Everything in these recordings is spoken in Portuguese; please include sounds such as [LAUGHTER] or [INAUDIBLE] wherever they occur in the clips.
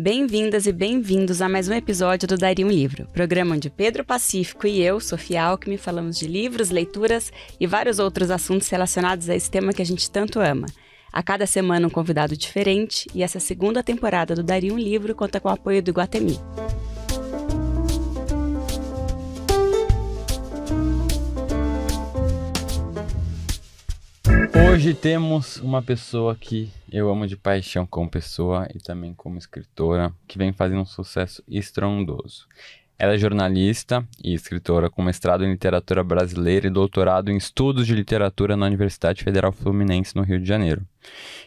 Bem-vindas e bem-vindos a mais um episódio do Daria um Livro, programa onde Pedro Pacífico e eu, Sofia Alckmin, falamos de livros, leituras e vários outros assuntos relacionados a esse tema que a gente tanto ama. A cada semana um convidado diferente e essa segunda temporada do Daria um Livro conta com o apoio do Guatemi. Hoje temos uma pessoa que eu amo de paixão como pessoa e também como escritora, que vem fazendo um sucesso estrondoso. Ela é jornalista e escritora com mestrado em literatura brasileira e doutorado em estudos de literatura na Universidade Federal Fluminense, no Rio de Janeiro.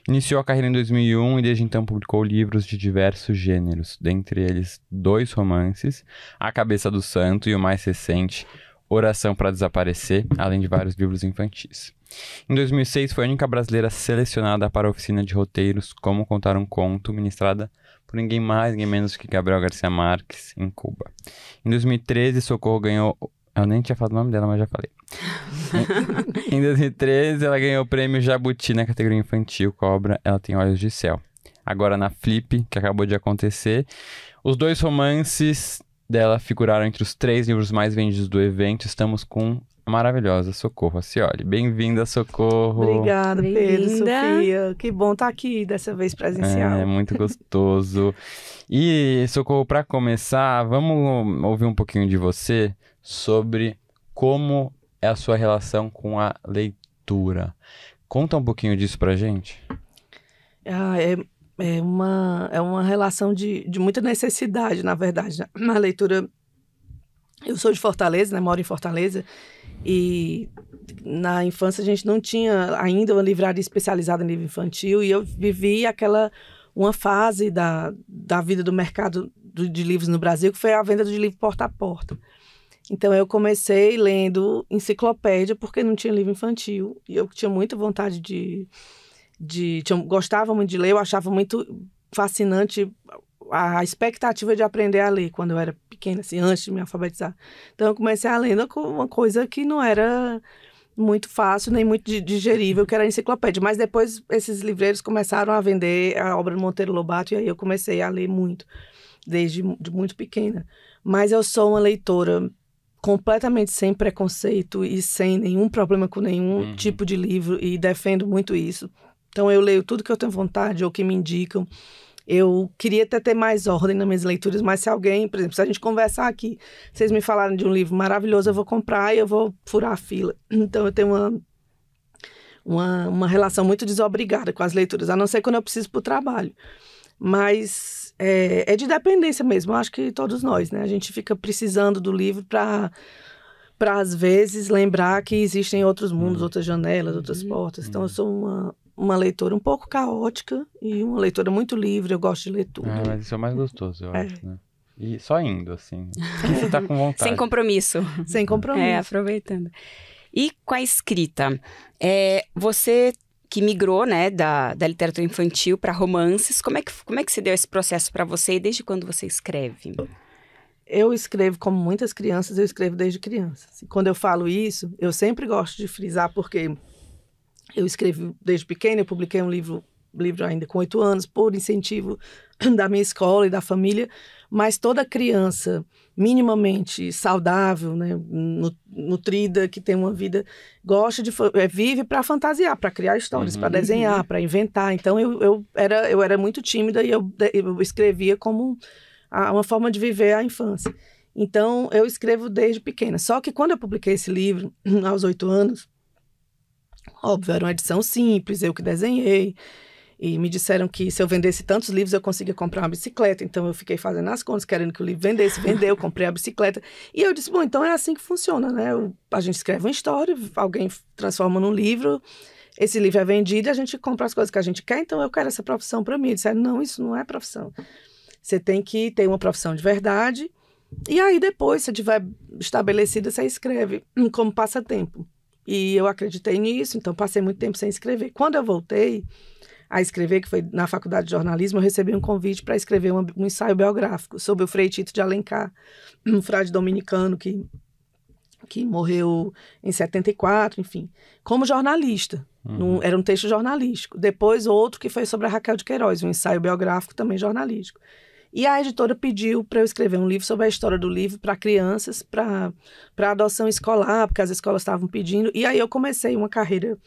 Iniciou a carreira em 2001 e desde então publicou livros de diversos gêneros, dentre eles dois romances, A Cabeça do Santo e o mais recente, Oração para Desaparecer, além de vários livros infantis. Em 2006, foi a única brasileira selecionada para a oficina de roteiros Como Contar um Conto, ministrada por ninguém mais, ninguém menos que Gabriel Garcia Marques, em Cuba. Em 2013, Socorro ganhou. Eu nem tinha falado o nome dela, mas já falei. [LAUGHS] em 2013, ela ganhou o prêmio Jabuti na categoria infantil, Cobra, Ela Tem Olhos de Céu. Agora na Flip, que acabou de acontecer, os dois romances dela figuraram entre os três livros mais vendidos do evento. Estamos com maravilhosa Socorro Acioli. Bem-vinda, Socorro. Obrigada, Pedro, Sofia. Que bom estar tá aqui dessa vez presencial. É, muito gostoso. e, Socorro, para começar, vamos ouvir um pouquinho de você sobre como é a sua relação com a leitura. Conta um pouquinho disso para gente. Ah, é, é, uma, é uma relação de, de muita necessidade, na verdade. Né? na leitura... Eu sou de Fortaleza, né? moro em Fortaleza, e na infância a gente não tinha ainda uma livraria especializada em livro infantil e eu vivi aquela uma fase da, da vida do mercado do, de livros no Brasil que foi a venda de livro porta a porta. Então eu comecei lendo enciclopédia porque não tinha livro infantil e eu tinha muita vontade de, de tinha, gostava muito de ler, eu achava muito fascinante a expectativa de aprender a ler quando eu era pequena, assim, antes de me alfabetizar. Então eu comecei a ler com uma coisa que não era muito fácil, nem muito digerível, que era a enciclopédia. Mas depois esses livreiros começaram a vender a obra do Monteiro Lobato e aí eu comecei a ler muito, desde de muito pequena. Mas eu sou uma leitora completamente sem preconceito e sem nenhum problema com nenhum uhum. tipo de livro e defendo muito isso. Então eu leio tudo que eu tenho vontade ou que me indicam. Eu queria até ter mais ordem nas minhas leituras, mas se alguém, por exemplo, se a gente conversar aqui, vocês me falaram de um livro maravilhoso, eu vou comprar e eu vou furar a fila. Então eu tenho uma, uma, uma relação muito desobrigada com as leituras, a não ser quando eu preciso para o trabalho. Mas é, é de dependência mesmo, eu acho que todos nós, né? A gente fica precisando do livro para para às vezes lembrar que existem outros mundos, hum. outras janelas, outras uhum. portas. Então eu uhum. sou uma uma leitora um pouco caótica e uma leitora muito livre. Eu gosto de ler tudo. É, mas isso é mais gostoso, eu é. acho, né? E só indo, assim. você tá com [LAUGHS] vontade. Sem compromisso. Sem compromisso. É, aproveitando. E com a escrita? É, você que migrou, né, da, da literatura infantil para romances, como é, que, como é que se deu esse processo para você e desde quando você escreve? Eu escrevo, como muitas crianças, eu escrevo desde criança. Assim, quando eu falo isso, eu sempre gosto de frisar, porque eu escrevo desde pequena, eu publiquei um livro, livro ainda com oito anos, por incentivo [CLEARS THROAT] da minha escola e da família, mas toda criança minimamente saudável, né, nutrida, que tem uma vida, gosta de é, vive para fantasiar, para criar histórias, uhum. para desenhar, para inventar. Então eu, eu, era eu era muito tímida e eu, eu escrevia como uma forma de viver a infância. Então eu escrevo desde pequena. Só que quando eu publiquei esse livro [CLEARS THROAT] aos oito anos Óbvio, era uma edição simples, eu que desenhei. E me disseram que se eu vendesse tantos livros, eu conseguia comprar uma bicicleta. Então eu fiquei fazendo as contas, querendo que o livro vendesse, vendeu, [LAUGHS] comprei a bicicleta. E eu disse: bom, então é assim que funciona, né? a gente escreve uma história, alguém transforma num livro, esse livro é vendido e a gente compra as coisas que a gente quer. Então eu quero essa profissão para mim. Disseram: não, isso não é profissão. Você tem que ter uma profissão de verdade. E aí depois, se tiver estabelecida, você escreve como passatempo. E eu acreditei nisso, então passei muito tempo sem escrever. Quando eu voltei a escrever, que foi na faculdade de jornalismo, eu recebi um convite para escrever um, um, ensaio biográfico sobre o Frei Tito de Alencar, um frade dominicano que, que morreu em 74, enfim, como jornalista. Uhum. Num, era um texto jornalístico. Depois, outro que foi sobre a Raquel de Queiroz, um ensaio biográfico também jornalístico. E a editora pediu para eu escrever um livro sobre a história do livro para crianças, para adoção escolar, porque as escolas estavam pedindo. E aí eu comecei uma carreira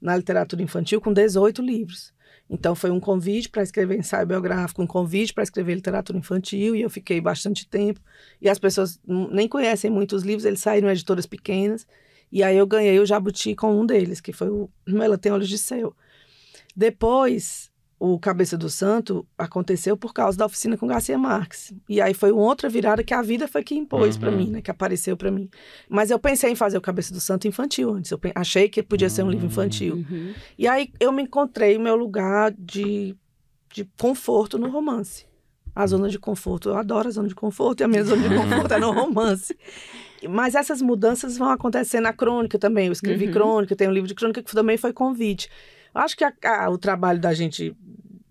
na literatura infantil com 18 livros. Então foi um convite para escrever ensaio biográfico, um convite para escrever literatura infantil, e eu fiquei bastante tempo. E as pessoas nem conhecem muitos livros, eles saíram em editoras pequenas. E aí eu ganhei o Jabuti com um deles, que foi o Ela Tem Olhos de Céu. Depois, o Cabeça do Santo aconteceu por causa da oficina com Garcia Marques. E aí foi outra virada que a vida foi que impôs uhum. para mim, né? Que apareceu para mim. Mas eu pensei em fazer o Cabeça do Santo infantil antes. Eu achei que podia ser um livro hum, infantil. Uhum. E aí eu me encontrei o meu lugar de, de conforto no romance. A zona de conforto, eu adoro a zona de conforto e a minha zona de conforto é no [LAUGHS] romance. Mas essas mudanças vão acontecer na crônica também. Eu escrevi uhum. crônica, tenho um livro de crônica que também foi convite. Acho que a, a, o trabalho da gente,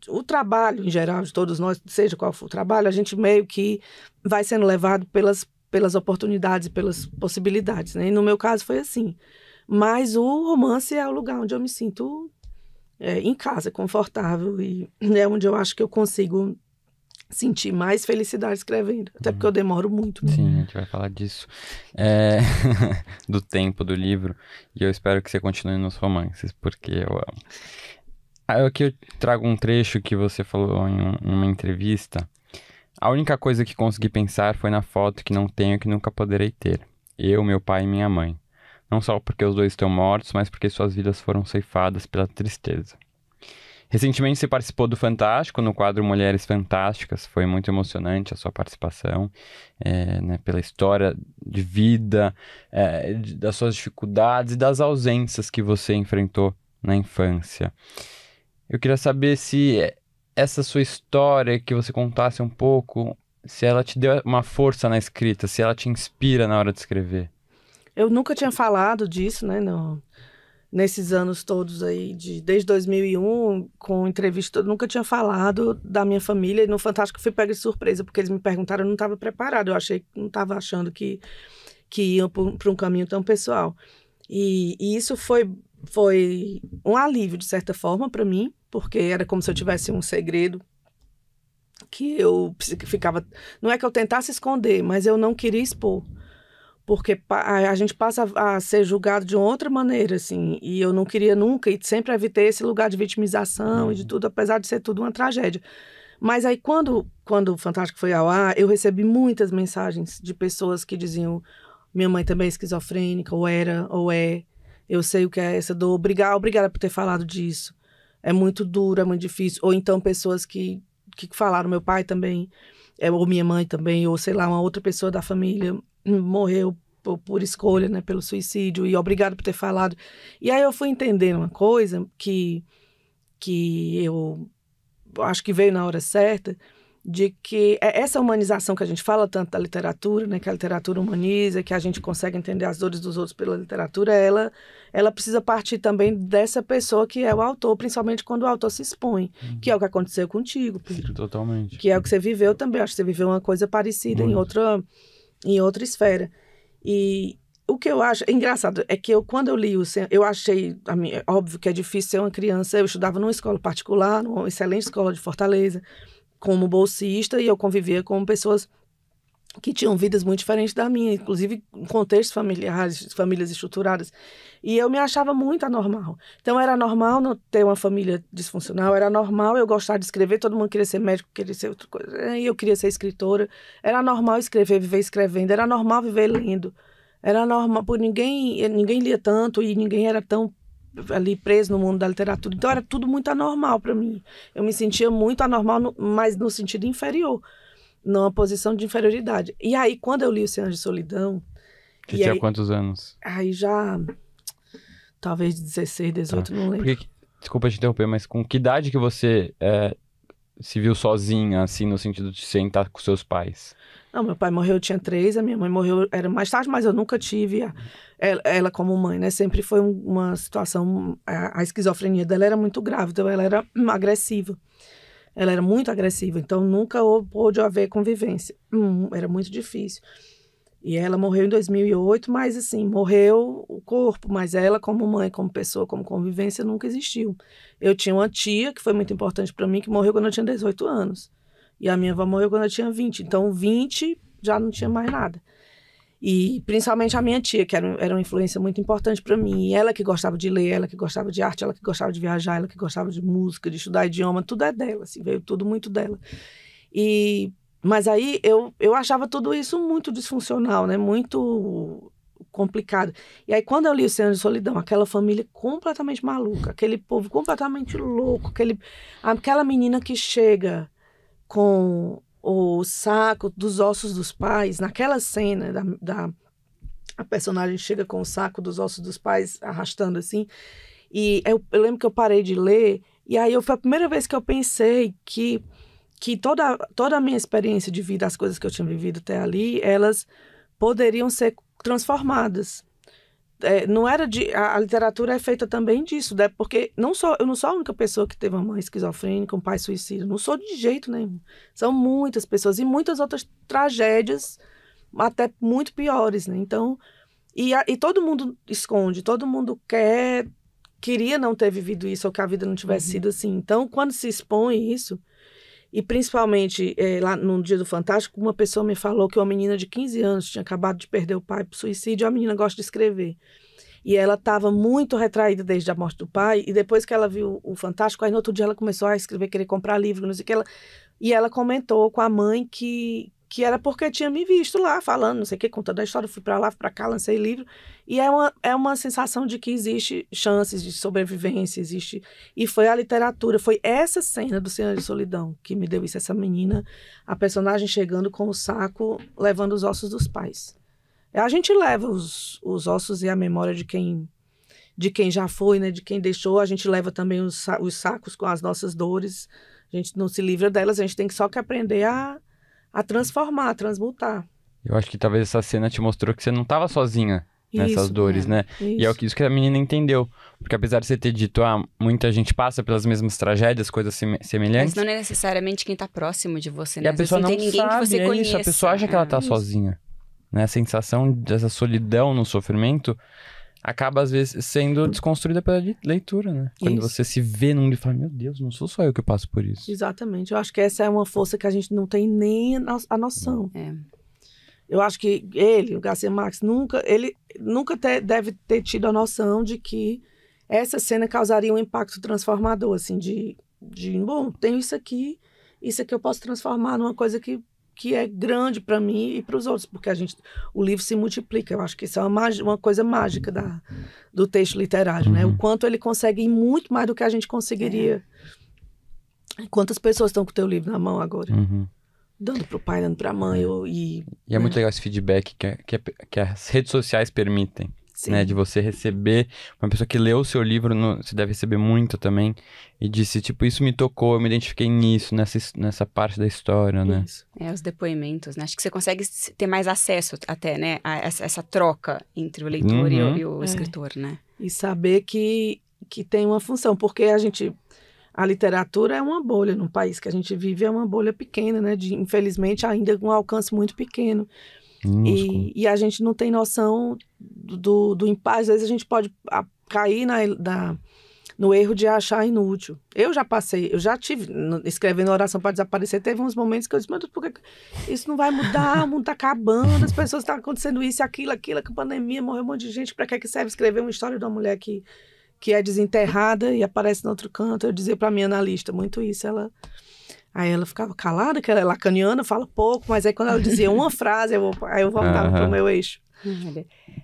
o trabalho em geral de todos nós, seja qual for o trabalho, a gente meio que vai sendo levado pelas, pelas oportunidades, pelas possibilidades, né? E no meu caso foi assim. Mas o romance é o lugar onde eu me sinto é, em casa, confortável e [CLEARS THROAT] é onde eu acho que eu consigo senti mais felicidade escrevendo. Até porque eu uhum. demoro muito. Né? Sim, a gente vai falar disso. É... [LAUGHS] do tempo do livro. E eu espero que você continue nos romances, porque eu amo. Ah, aqui eu trago um trecho que você falou em, em uma entrevista. A única coisa que consegui pensar foi na foto que não tenho e que nunca poderei ter. Eu, meu pai e minha mãe. Não só porque os dois estão mortos, mas porque suas vidas foram ceifadas pela tristeza. Recentemente você participou do Fantástico, no quadro Mulheres Fantásticas. Foi muito emocionante a sua participação, é, né, pela história de vida, é, das suas dificuldades e das ausências que você enfrentou na infância. Eu queria saber se eh, essa sua história que você contasse um pouco, se ela te deu uma força na escrita, se ela te inspira na hora de escrever. Eu nunca tinha falado disso, né? No nesses anos todos aí, de, desde 2001, com entrevista, eu nunca tinha falado da minha família e no Fantástico fui pega de surpresa, porque eles me perguntaram, eu não estava preparado, eu achei, não estava achando que, que iam para um caminho tão pessoal. E, e, isso foi, foi um alívio, de certa forma, para mim, porque era como se eu tivesse um segredo que eu ficava. Não é que eu tentasse esconder, mas eu não queria expor porque a gente passa a ser julgado de outra maneira, assim, e eu não queria nunca, e sempre evitei esse lugar de vitimização uhum. e de uhum. tudo, apesar de ser tudo uma tragédia. Mas aí, quando, quando o Fantástico foi ao ar, eu recebi muitas mensagens de pessoas que diziam: minha mãe também é esquizofrênica, ou era, ou é, eu sei o que é essa dor, obrigada, obrigada por ter falado disso, é muito duro, é muito difícil. Ou então, pessoas que, que falaram: meu pai também é, ou minha mãe também, ou sei lá, uma outra pessoa da família morreu por, por escolha, né, pelo suicídio, e obrigado por ter falado. E aí eu fui entendendo uma coisa que, que eu acho que veio na hora certa, de que é essa humanização que a gente fala tanto da literatura, né, que a literatura humaniza, que a gente consegue entender as dores dos outros pela literatura, ela, ela precisa partir também dessa pessoa que é o autor, principalmente quando o autor se expõe, uhum. que é o que aconteceu contigo, Pedro. Totalmente. Que é o que você viveu também, acho que você viveu uma coisa parecida Muito. em outra em outra esfera. E o que eu acho é engraçado é que eu quando eu li o eu achei a minha, óbvio que é difícil ser uma criança eu estudava numa escola particular numa excelente escola de Fortaleza como bolsista e eu convivia com pessoas que tinham vidas muito diferentes da minha, inclusive contextos familiares, famílias estruturadas. E eu me achava muito anormal. Então era normal não ter uma família disfuncional, era normal eu gostar de escrever, todo mundo queria ser médico, queria ser outra coisa, eu queria ser escritora. Era normal escrever, viver escrevendo, era normal viver lendo. Era normal, por ninguém, ninguém lia tanto e ninguém era tão ali preso no mundo da literatura. Então era tudo muito anormal para mim. Eu me sentia muito anormal, no, mas no sentido inferior, numa posição de inferioridade. E aí, quando eu li O Senhor de Solidão. Que tinha aí, quantos anos? Aí já. Talvez 16, 18, tá. não lembro. Porque, desculpa te interromper, mas com que idade que você é, se viu sozinha, assim, no sentido de sentar com seus pais? Não, meu pai morreu, eu tinha três, a minha mãe morreu, era mais tarde, mas eu nunca tive a, ela, ela, como mãe, né? Sempre foi uma situação. A, a esquizofrenia dela era muito grave, então ela era agressiva. Ela era muito agressiva, então nunca pôde haver convivência. Hum, era muito difícil. E ela morreu em 2008, mas assim, morreu o corpo, mas ela como mãe, como pessoa, como convivência nunca existiu. Eu tinha uma tia que foi muito importante para mim, que morreu quando eu tinha 18 anos. E a minha avó morreu quando eu tinha 20. Então, 20 já não tinha mais nada. E principalmente a minha tia, que era, era uma influência muito importante para mim. E ela que gostava de ler, ela que gostava de arte, ela que gostava de viajar, ela que gostava de música, de estudar idioma, tudo é dela, assim, veio tudo muito dela. E mas aí eu, eu achava tudo isso muito disfuncional, né? Muito complicado. E aí quando eu li o Senhor de Solidão, aquela família completamente maluca, aquele povo completamente louco, aquele aquela menina que chega com o saco dos ossos dos pais, naquela cena da, da a personagem chega com o saco dos ossos dos pais arrastando assim. E eu, eu, lembro que eu parei de ler, e aí eu, foi a primeira vez que eu pensei que, que toda, toda a minha experiência de vida, as coisas que eu tinha vivido até ali, elas poderiam ser transformadas é, não era de. A, a, literatura é feita também disso, né? porque não sou, eu não sou a única pessoa que teve uma mãe esquizofrênica, um pai suicida. Não sou de jeito nenhum. São muitas pessoas e muitas outras tragédias, até muito piores, né? Então. E, a, e todo mundo esconde, todo mundo quer. Queria não ter vivido isso, ou que a vida não tivesse uhum. sido assim. Então, quando se expõe isso, e principalmente é, lá no Dia do Fantástico, uma pessoa me falou que uma menina de 15 anos tinha acabado de perder o pai por suicídio, a menina gosta de escrever. E ela estava muito retraída desde a morte do pai, e depois que ela viu o Fantástico, aí no outro dia ela começou a escrever, querer comprar livro, não sei o que. Ela... E ela comentou com a mãe que, que era porque tinha me visto lá falando, não sei o que, contando a história, fui para lá, fui para cá, lancei livro. E é uma, é uma sensação de que existe chances de sobrevivência, existe. E foi a literatura, foi essa cena do Senhor de Solidão que me deu isso, essa menina, a personagem chegando com o saco, levando os ossos dos pais. A gente leva os, os ossos e a memória de quem de quem já foi, né, de quem deixou, a gente leva também os, os sacos com as nossas dores. A gente não se livra delas, a gente tem que só que aprender a a transformar, a transmutar. Eu acho que talvez essa cena te mostrou que você não estava sozinha nessas isso, dores, é, né? Isso. E é isso que a menina entendeu. Porque apesar de você ter dito, ah, muita gente passa pelas mesmas tragédias, coisas sem semelhantes. Mas não é necessariamente quem está próximo de você, né? E a pessoa não, tem ninguém que você é conheça. Isso, a pessoa acha que ela está né? sozinha. Né? A sensação dessa solidão no sofrimento acaba às vezes sendo uhum. desconstruída pela leitura, né? Isso. Quando você se vê num livro e fala, meu Deus, não sou só eu que passo por isso. Exatamente. Eu acho que essa é uma força que a gente não tem nem a noção. É. Eu acho que ele, o Garcia Marques, nunca, ele nunca te, deve ter tido a noção de que essa cena causaria um impacto transformador, assim, de, de bom, tenho isso aqui, isso aqui eu posso transformar numa coisa que que é grande para mim e para os outros, porque a gente, o livro se multiplica. Eu acho que isso é uma, uma coisa mágica da, do texto literário, uhum. né? O uhum. quanto ele consegue ir muito mais do que a gente conseguiria. É. Quantas pessoas estão com o teu livro na mão agora? Uhum. Dando para o pai, dando para a mãe. Eu, é. e, e é né? muito legal esse feedback que, é, que, é, que as redes sociais permitem. Né, Sim. né? De você receber uma pessoa que leu o seu livro, no, você deve receber muito também e disse tipo isso me tocou, eu me identifiquei nisso nessa nessa parte da história, né? Isso. É os depoimentos, né? Acho que você consegue ter mais acesso até, né? A essa, essa troca entre o leitor uhum. e o, uhum. e o é. escritor, né? E saber que que tem uma função, porque a gente a literatura é uma bolha no país que a gente vive, é uma bolha pequena, né? De, infelizmente ainda com um alcance muito pequeno. E, e, a gente não tem noção do, do impacto. Às vezes a gente pode cair na, na, no erro de achar inútil. Eu já passei, eu já tive, escrevendo oração para desaparecer, teve uns momentos que eu disse, mas por que isso não vai mudar? O mundo está acabando, as pessoas estão tá acontecendo isso, aquilo, aquilo, a pandemia, morreu um monte de gente. Para que, é que serve escrever uma história de uma mulher que, que é desenterrada e aparece no outro canto? Eu dizia para minha analista muito isso. Ela Aí ela ficava calada, que ela é lacaniana, fala pouco, mas aí quando ela dizia uma [LAUGHS] frase, eu vou, aí eu voltava uhum. para o meu eixo.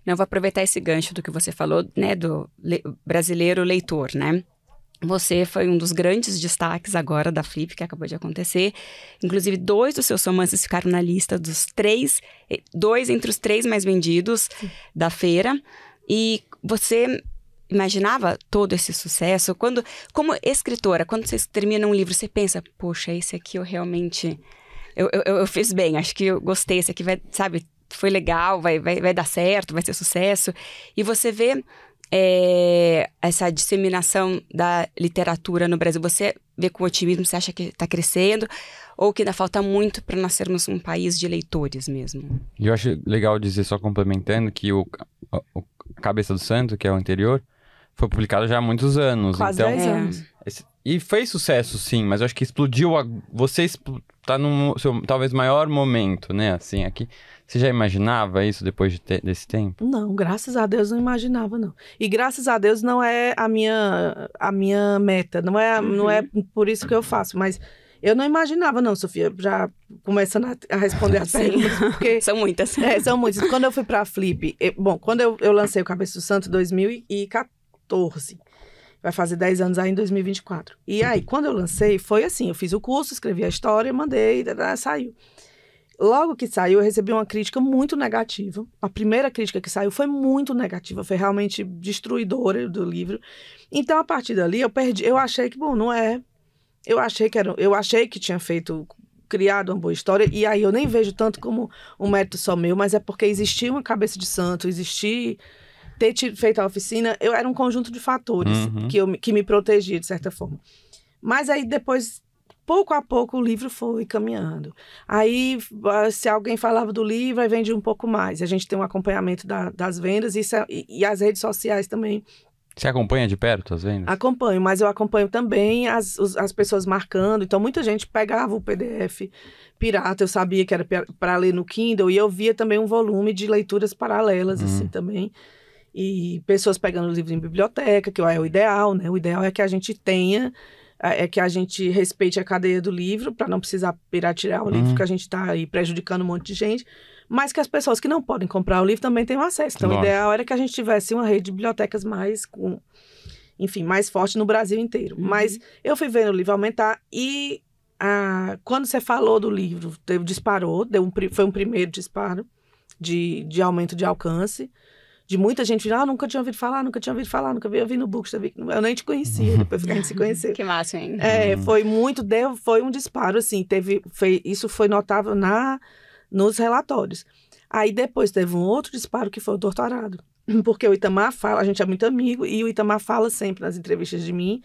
Não, vou aproveitar esse gancho do que você falou, né, do le brasileiro leitor, né? Você foi um dos grandes destaques agora da Flip, que acabou de acontecer. Inclusive, dois dos seus romances ficaram na lista dos três, eh, dois entre os três mais vendidos Sim. da feira. E você imaginava todo esse sucesso? Quando, como escritora, quando você termina um livro, você pensa, poxa, esse aqui eu realmente. Eu, eu, eu fiz bem, acho que eu gostei, esse aqui vai, sabe, foi legal, vai, vai, vai dar certo, vai ser sucesso. E você vê é, essa disseminação da literatura no Brasil? Você vê com otimismo, você acha que está crescendo? Ou que ainda falta muito para nós sermos um país de leitores mesmo? E eu acho legal dizer, só complementando, que o, o Cabeça do Santo, que é o anterior, foi publicado já há muitos anos. Quase então, 10 é. anos. Esse, e fez sucesso, sim, mas eu acho que explodiu. A, você expl, tá no seu talvez maior momento, né? Assim, aqui. Você já imaginava isso depois de te, desse tempo? Não, graças a Deus não imaginava, não. E graças a Deus não é a minha, a minha meta. Não é, uhum. não é uhum. por isso que eu faço, mas. Eu não imaginava, não, Sofia, já começando a, responder as perguntas. Porque, [LAUGHS] são muitas. É, são muitas. Quando eu fui para a Flip, eu, bom, quando eu, eu lancei o Cabeça do Santo em 2014, Vai fazer 10 anos aí em 2024. E aí, quando eu lancei, foi assim: eu fiz o curso, escrevi a história, mandei, dadá, tá, tá, saiu. Logo que saiu, eu recebi uma crítica muito negativa. A primeira crítica que saiu foi muito negativa, foi realmente destruidora do livro. Então, a partir dali, eu perdi. Eu achei que, bom, não é. Eu achei que era, eu achei que tinha feito criado uma boa história. E aí eu nem vejo tanto como um mérito só meu, mas é porque existia uma cabeça de santo, existia ter feito a oficina, eu era um conjunto de fatores uhum. que, eu, que me protegia, de certa forma. Mas aí depois pouco a pouco o livro foi caminhando. Aí, ah, se alguém falava do livro, aí vende um pouco mais. A gente tem um acompanhamento da, das vendas e, é, e, e, as redes sociais também. Você acompanha de perto as vendas? Acompanho, mas eu acompanho também as, os, as pessoas marcando. Então, muita gente pegava o PDF pirata, eu sabia que era para ler no Kindle, e eu via também um volume de leituras paralelas, assim, uhum. também e pessoas pegando os livros em biblioteca, que é, é o ideal, né? O ideal é que a gente tenha, é, é que a gente respeite a cadeia do livro, para não precisar piratear o uhum. livro, que a gente está aí prejudicando um monte de gente, mas que as pessoas que não podem comprar o livro também tenham acesso. Então, Nossa. o ideal era que a gente tivesse uma rede de bibliotecas mais com. Enfim, mais forte no Brasil inteiro. Uhum. Mas eu fui vendo o livro aumentar e ah, quando você falou do livro, teve, disparou, deu um, foi um primeiro disparo de, de aumento de alcance de muita gente, ah, nunca tinha ouvido falar, nunca tinha ouvido falar, nunca vi, eu vi no Books, eu nem te conhecia, uhum. depois a gente se conhecer. [LAUGHS] que massa, hein? É, uhum. foi muito, deu, foi um disparo, assim, teve, foi, isso foi notável na, nos relatórios. Aí depois teve um outro disparo que foi o doutorado, [LAUGHS] porque o Itamar fala, a gente é muito amigo, e o Itamar fala sempre nas entrevistas de mim,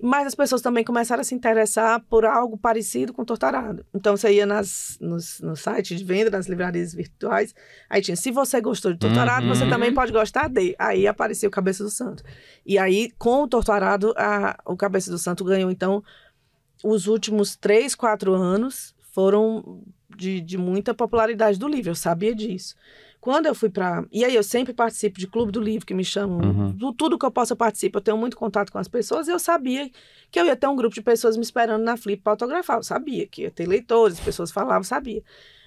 mas as pessoas também começaram a se interessar por algo parecido com Tortarado. Então você ia nas, nos, no site de venda, nas livrarias virtuais, aí tinha, se você gostou de Tortarado, uhum. você também pode gostar de. Aí apareceu o Cabeça do Santo. E aí, com o Tortarado, a, o Cabeça do Santo ganhou, então, os últimos três, quatro anos foram de, de muita popularidade do livro, eu sabia disso. Quando eu fui para. E aí eu sempre participo de Clube do Livro, que me chamam. Uhum. Do, tudo que eu possa participar, participo. Eu tenho muito contato com as pessoas e eu sabia que eu ia ter um grupo de pessoas me esperando na Flip para autografar. Eu sabia que ia ter leitores, as pessoas falavam, sabia.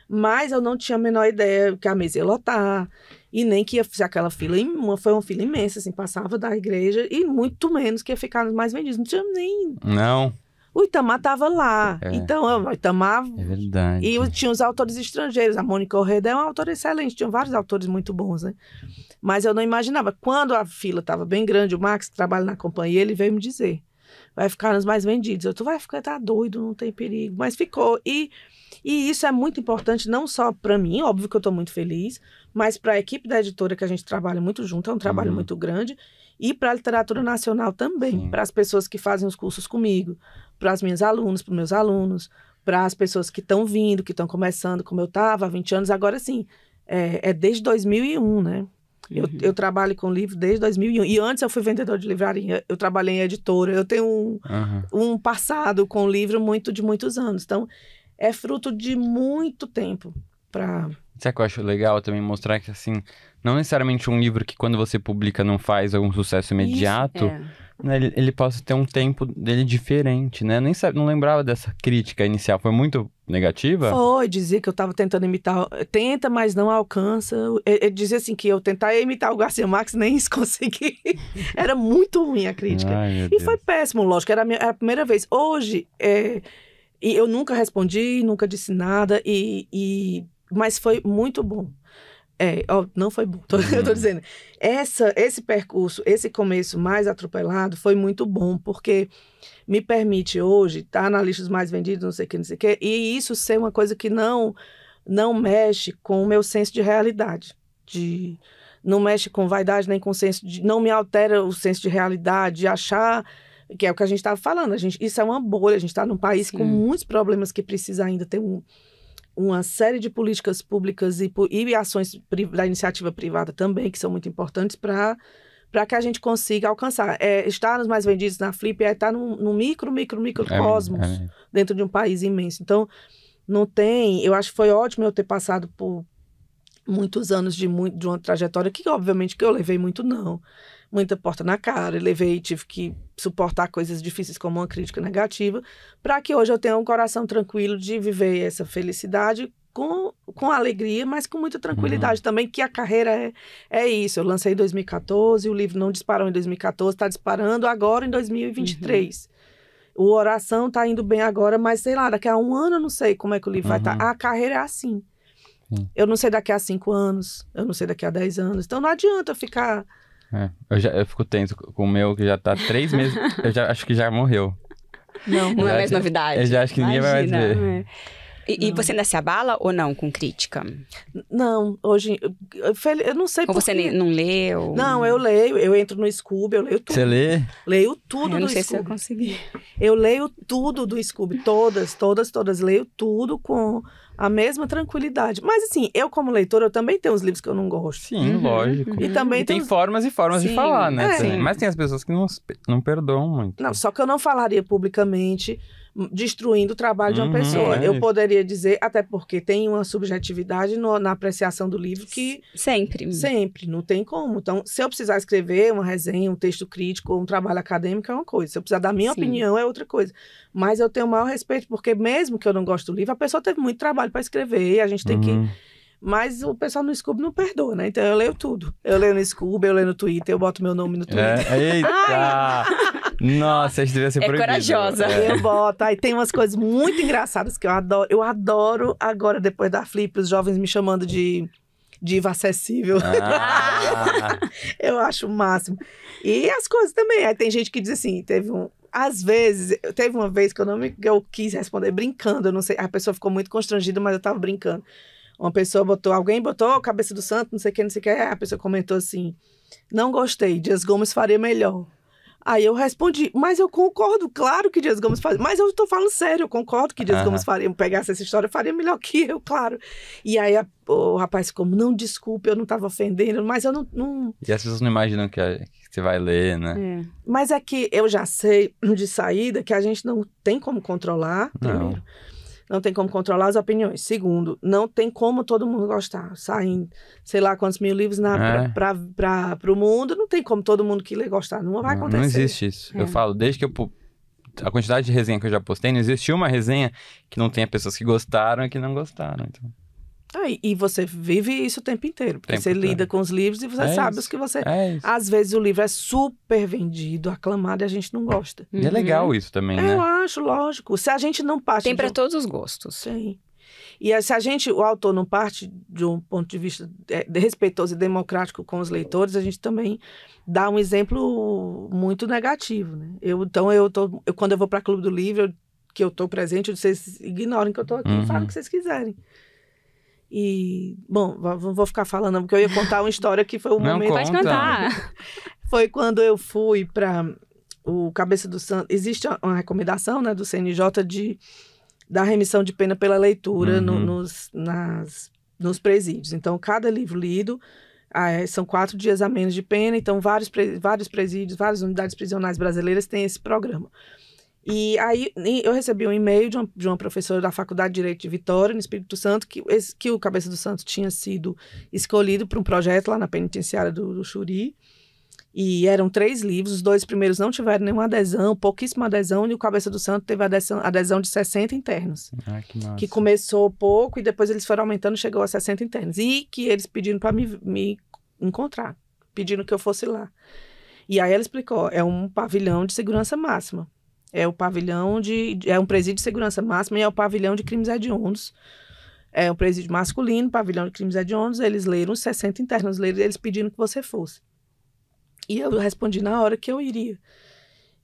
Mas eu não tinha a menor ideia que a mesa ia lotar e nem que ia ser aquela fila. Foi uma fila imensa, assim, passava da igreja e muito menos que ia ficar nos mais vendidos. Não tinha nem. Não. O Itamar estava lá. É. Então, é, o Itamar. É verdade. E tinha os autores estrangeiros. A Mônica Orreda é uma autora excelente, tinha vários autores muito bons, né? Mas eu não imaginava. Quando a fila estava bem grande, o Max, que trabalha na companhia, ele veio me dizer: vai ficar nos mais vendidos. Eu, tu vai ficar, tá doido, não tem perigo. Mas ficou. E, e isso é muito importante, não só para mim, óbvio que eu estou muito feliz, mas para a equipe da editora, que a gente trabalha muito junto, é um trabalho uhum. muito grande e para a literatura nacional também, para as pessoas que fazem os cursos comigo, para as minhas alunas, para os meus alunos, para as pessoas que estão vindo, que estão começando, como eu estava há 20 anos, agora sim, é, é desde 2001, né? Eu, uhum. eu, trabalho com livro desde 2001. E antes eu fui vendedor de livraria, eu trabalhei em editora, eu tenho um, uhum. um passado com livro muito de muitos anos. Então, é fruto de muito tempo para Sabe que eu acho legal também mostrar que, assim, não necessariamente um livro que quando você publica não faz algum sucesso imediato, Isso, é. né, ele, ele possa ter um tempo dele diferente, né? Nem sabe, não lembrava dessa crítica inicial, foi muito negativa? Foi, dizia que eu estava tentando imitar, tenta, mas não alcança. Ele é, é dizia assim que eu tentar imitar o Garcia Marques, nem [LAUGHS] consegui. era muito ruim a crítica. Ai, e foi péssimo, lógico, era a, minha, era a primeira vez. Hoje, é... E eu nunca respondi, nunca disse nada, e, e mas foi muito bom. É, ó, não foi bom, tô, uhum. [LAUGHS] eu tô uhum. dizendo. Essa, esse percurso, esse começo mais atropelado foi muito bom, porque me permite hoje estar tá na lista dos mais vendidos, não sei o que, não sei o que, e isso ser uma coisa que não, não mexe com o meu senso de realidade, de não mexe com vaidade nem com senso de, não me altera o senso de realidade, de achar que é o que a gente estava tá falando, a gente, isso é uma bolha, a gente está num país Sim. com muitos problemas que precisa ainda ter um uma série de políticas públicas e, e ações da iniciativa privada também, que são muito importantes para para que a gente consiga alcançar. É, estar nos mais vendidos na Flip é estar num, num micro, micro, microcosmos é, é. dentro de um país imenso. Então, não tem. Eu acho que foi ótimo eu ter passado por muitos anos de, muito, de uma trajetória que, obviamente, que eu levei muito não muita porta na cara, levei, tive que suportar coisas difíceis como uma crítica negativa, para que hoje eu tenha um coração tranquilo de viver essa felicidade com, com alegria, mas com muita tranquilidade uhum. também, que a carreira é, é isso. Eu lancei em 2014, o livro não disparou em 2014, está disparando agora em 2023. Uhum. O Oração está indo bem agora, mas sei lá, daqui a um ano eu não sei como é que o livro tá. uhum. vai estar. Tá. A carreira é assim. Eu não sei daqui a cinco anos, eu não sei daqui a dez anos. Então não adianta ficar é. eu, já, eu fico tenso com o meu, que já tá três [LAUGHS] meses. eu já acho que já morreu. Não, não é mais novidade. Eu já acho que Imagina, ninguém vai mais ver. Né? E, e, você ainda se abala ou não com crítica? Não, hoje. Eu não sei Ou você não leu? Não, eu leio, eu entro no Scooby, eu leio tudo. Você lê? Leio tudo eu não sei se eu consegui. Eu leio tudo do Scooby, todas, todas, todas. Leio tudo com a mesma tranquilidade. Mas assim, eu como leitor, eu também tenho uns livros que eu não gosto. Sim, uhum. lógico. E também e tem, tem formas e formas Sim. de falar, né? É. Mas tem as pessoas que não, não perdoam muito. Não, só que eu não falaria publicamente destruindo o trabalho de uma uhum. pessoa. É. Eu poderia dizer, até porque tem uma subjetividade no, na apreciação do livro que. Sempre. Sempre, não tem como. Então, se eu precisar escrever uma resenha, um texto crítico, um trabalho acadêmico, é uma coisa. Se eu precisar da minha Sim. opinião, é outra coisa. Mas eu tenho o maior respeito, porque mesmo que eu não goste do livro, a pessoa teve muito trabalho para escrever e a gente tem uhum. que mas o pessoal no Scooby não perdoa, né? Então eu leio tudo. Eu leio no Scooby, eu leio no Twitter, eu boto meu nome no Twitter. É, eita! Nossa, gente devia ser é proibido. corajosa. É. Eu boto. Aí tem umas coisas muito engraçadas que eu adoro. Eu adoro agora, depois da Flip, os jovens me chamando de diva acessível. Ah. [LAUGHS] eu acho o máximo. E as coisas também. Aí tem gente que diz assim, teve um, às vezes, teve uma vez que eu não me, eu quis responder brincando, eu não sei, a pessoa ficou muito constrangida, mas eu tava brincando. Uma pessoa botou, alguém botou cabeça do santo, não sei o que, não sei o que. A pessoa comentou assim: não gostei, Dias Gomes faria melhor. Aí eu respondi, mas eu concordo, claro que Dias Gomes faria. Mas eu estou falando sério, eu concordo que Dias uhum. Gomes faria. Pegasse essa história, faria melhor que eu, claro. E aí a, o rapaz ficou, não, desculpe, eu não estava ofendendo, mas eu não, não, E as pessoas não imaginam que, a, que você vai ler, né? É. Mas é que eu já sei de saída que a gente não tem como controlar, primeiro. Não não tem como controlar as opiniões. Segundo, não tem como todo mundo gostar. Saem, sei lá, quantos mil livros é. para o mundo, não tem como todo mundo que lê gostar. Não vai acontecer. Não existe isso. É. Eu falo, desde que eu a quantidade de resenha que eu já postei, não existe uma resenha que não tenha pessoas que gostaram e que não gostaram. Então. Ah, e você vive isso o tempo inteiro, porque tempo você inteiro. lida com os livros e você é sabe isso. os que você. É Às vezes o livro é super vendido, aclamado e a gente não gosta. E é uhum. é legal isso também, né? Eu acho, lógico. Se a gente não parte. Tem para um... todos os gostos. sim. E se a gente, o autor, não parte de um ponto de vista é, respeitoso e democrático com os leitores, a gente também dá um exemplo muito negativo, né? Eu, então, eu tô, eu, quando eu vou para Clube do Livro, eu, que eu estou presente, vocês ignorem que eu estou aqui, uhum. falam o que vocês quiserem. E, bom, vou ficar falando, porque eu ia contar uma história que foi o um Não momento. Conta. Pode cantar. [LAUGHS] Foi quando eu fui para o Cabeça do Santo. Existe uma recomendação né, do CNJ de da remissão de pena pela leitura uhum. no, nos, nas, nos presídios. Então, cada livro lido ah, é, são quatro dias a menos de pena, então vários, vários presídios, várias unidades prisionais brasileiras têm esse programa. E aí eu recebi um e-mail de uma, de uma, professora da Faculdade de Direito de Vitória, no Espírito Santo, que, esse, que o Cabeça do Santo tinha sido escolhido para um projeto lá na penitenciária do, do Xuri. E eram três livros, os dois primeiros não tiveram nenhuma adesão, pouquíssima adesão, e o Cabeça do Santo teve adesão, adesão de 60 internos. Ah, que, que, começou pouco e depois eles foram aumentando, chegou a 60 internos. E que eles pediram para me, me encontrar, pedindo que eu fosse lá. E aí ela explicou: é um pavilhão de segurança máxima é o pavilhão de. É um presídio de segurança máxima e é o pavilhão de crimes hediondos. É um presídio masculino, pavilhão de crimes hediondos. Eles leram, 60 internos leram, eles pediram que você fosse. E eu respondi na hora que eu iria.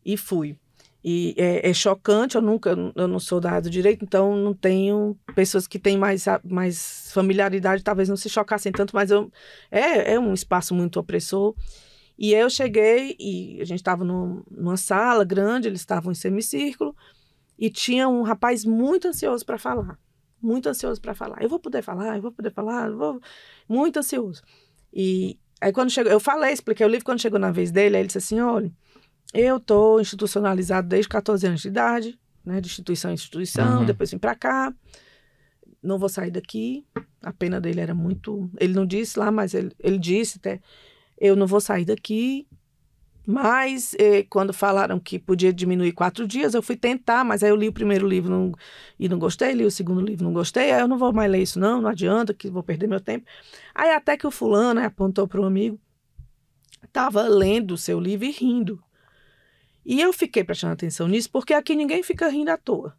E fui. E é, é chocante, eu nunca, eu não sou da área do direito, então não tenho pessoas que têm mais, mais familiaridade, talvez não se chocassem tanto, mas eu, é, é um espaço muito opressor. E eu cheguei e a gente estava numa sala grande, eles estavam em semicírculo e tinha um rapaz muito ansioso para falar, muito ansioso para falar. Eu vou poder falar, eu vou poder falar, vou muito ansioso. E aí quando chegou, eu falei, expliquei o livro quando chegou na vez dele, aí ele disse assim: "Olha, eu tô institucionalizado desde 14 anos de idade, né, de instituição em instituição, uhum. depois vim para cá. Não vou sair daqui. A pena dele era muito, ele não disse lá, mas ele, ele disse até eu não vou sair daqui. Mas eh, quando falaram que podia diminuir quatro dias, eu fui tentar, mas aí eu li o primeiro livro não, e não gostei, li o segundo livro não gostei, aí eu não vou mais ler isso não, não adianta, que vou perder meu tempo. Aí até que o fulano né, apontou para um amigo, estava lendo o seu livro e rindo. E eu fiquei prestando atenção nisso, porque aqui ninguém fica rindo à toa.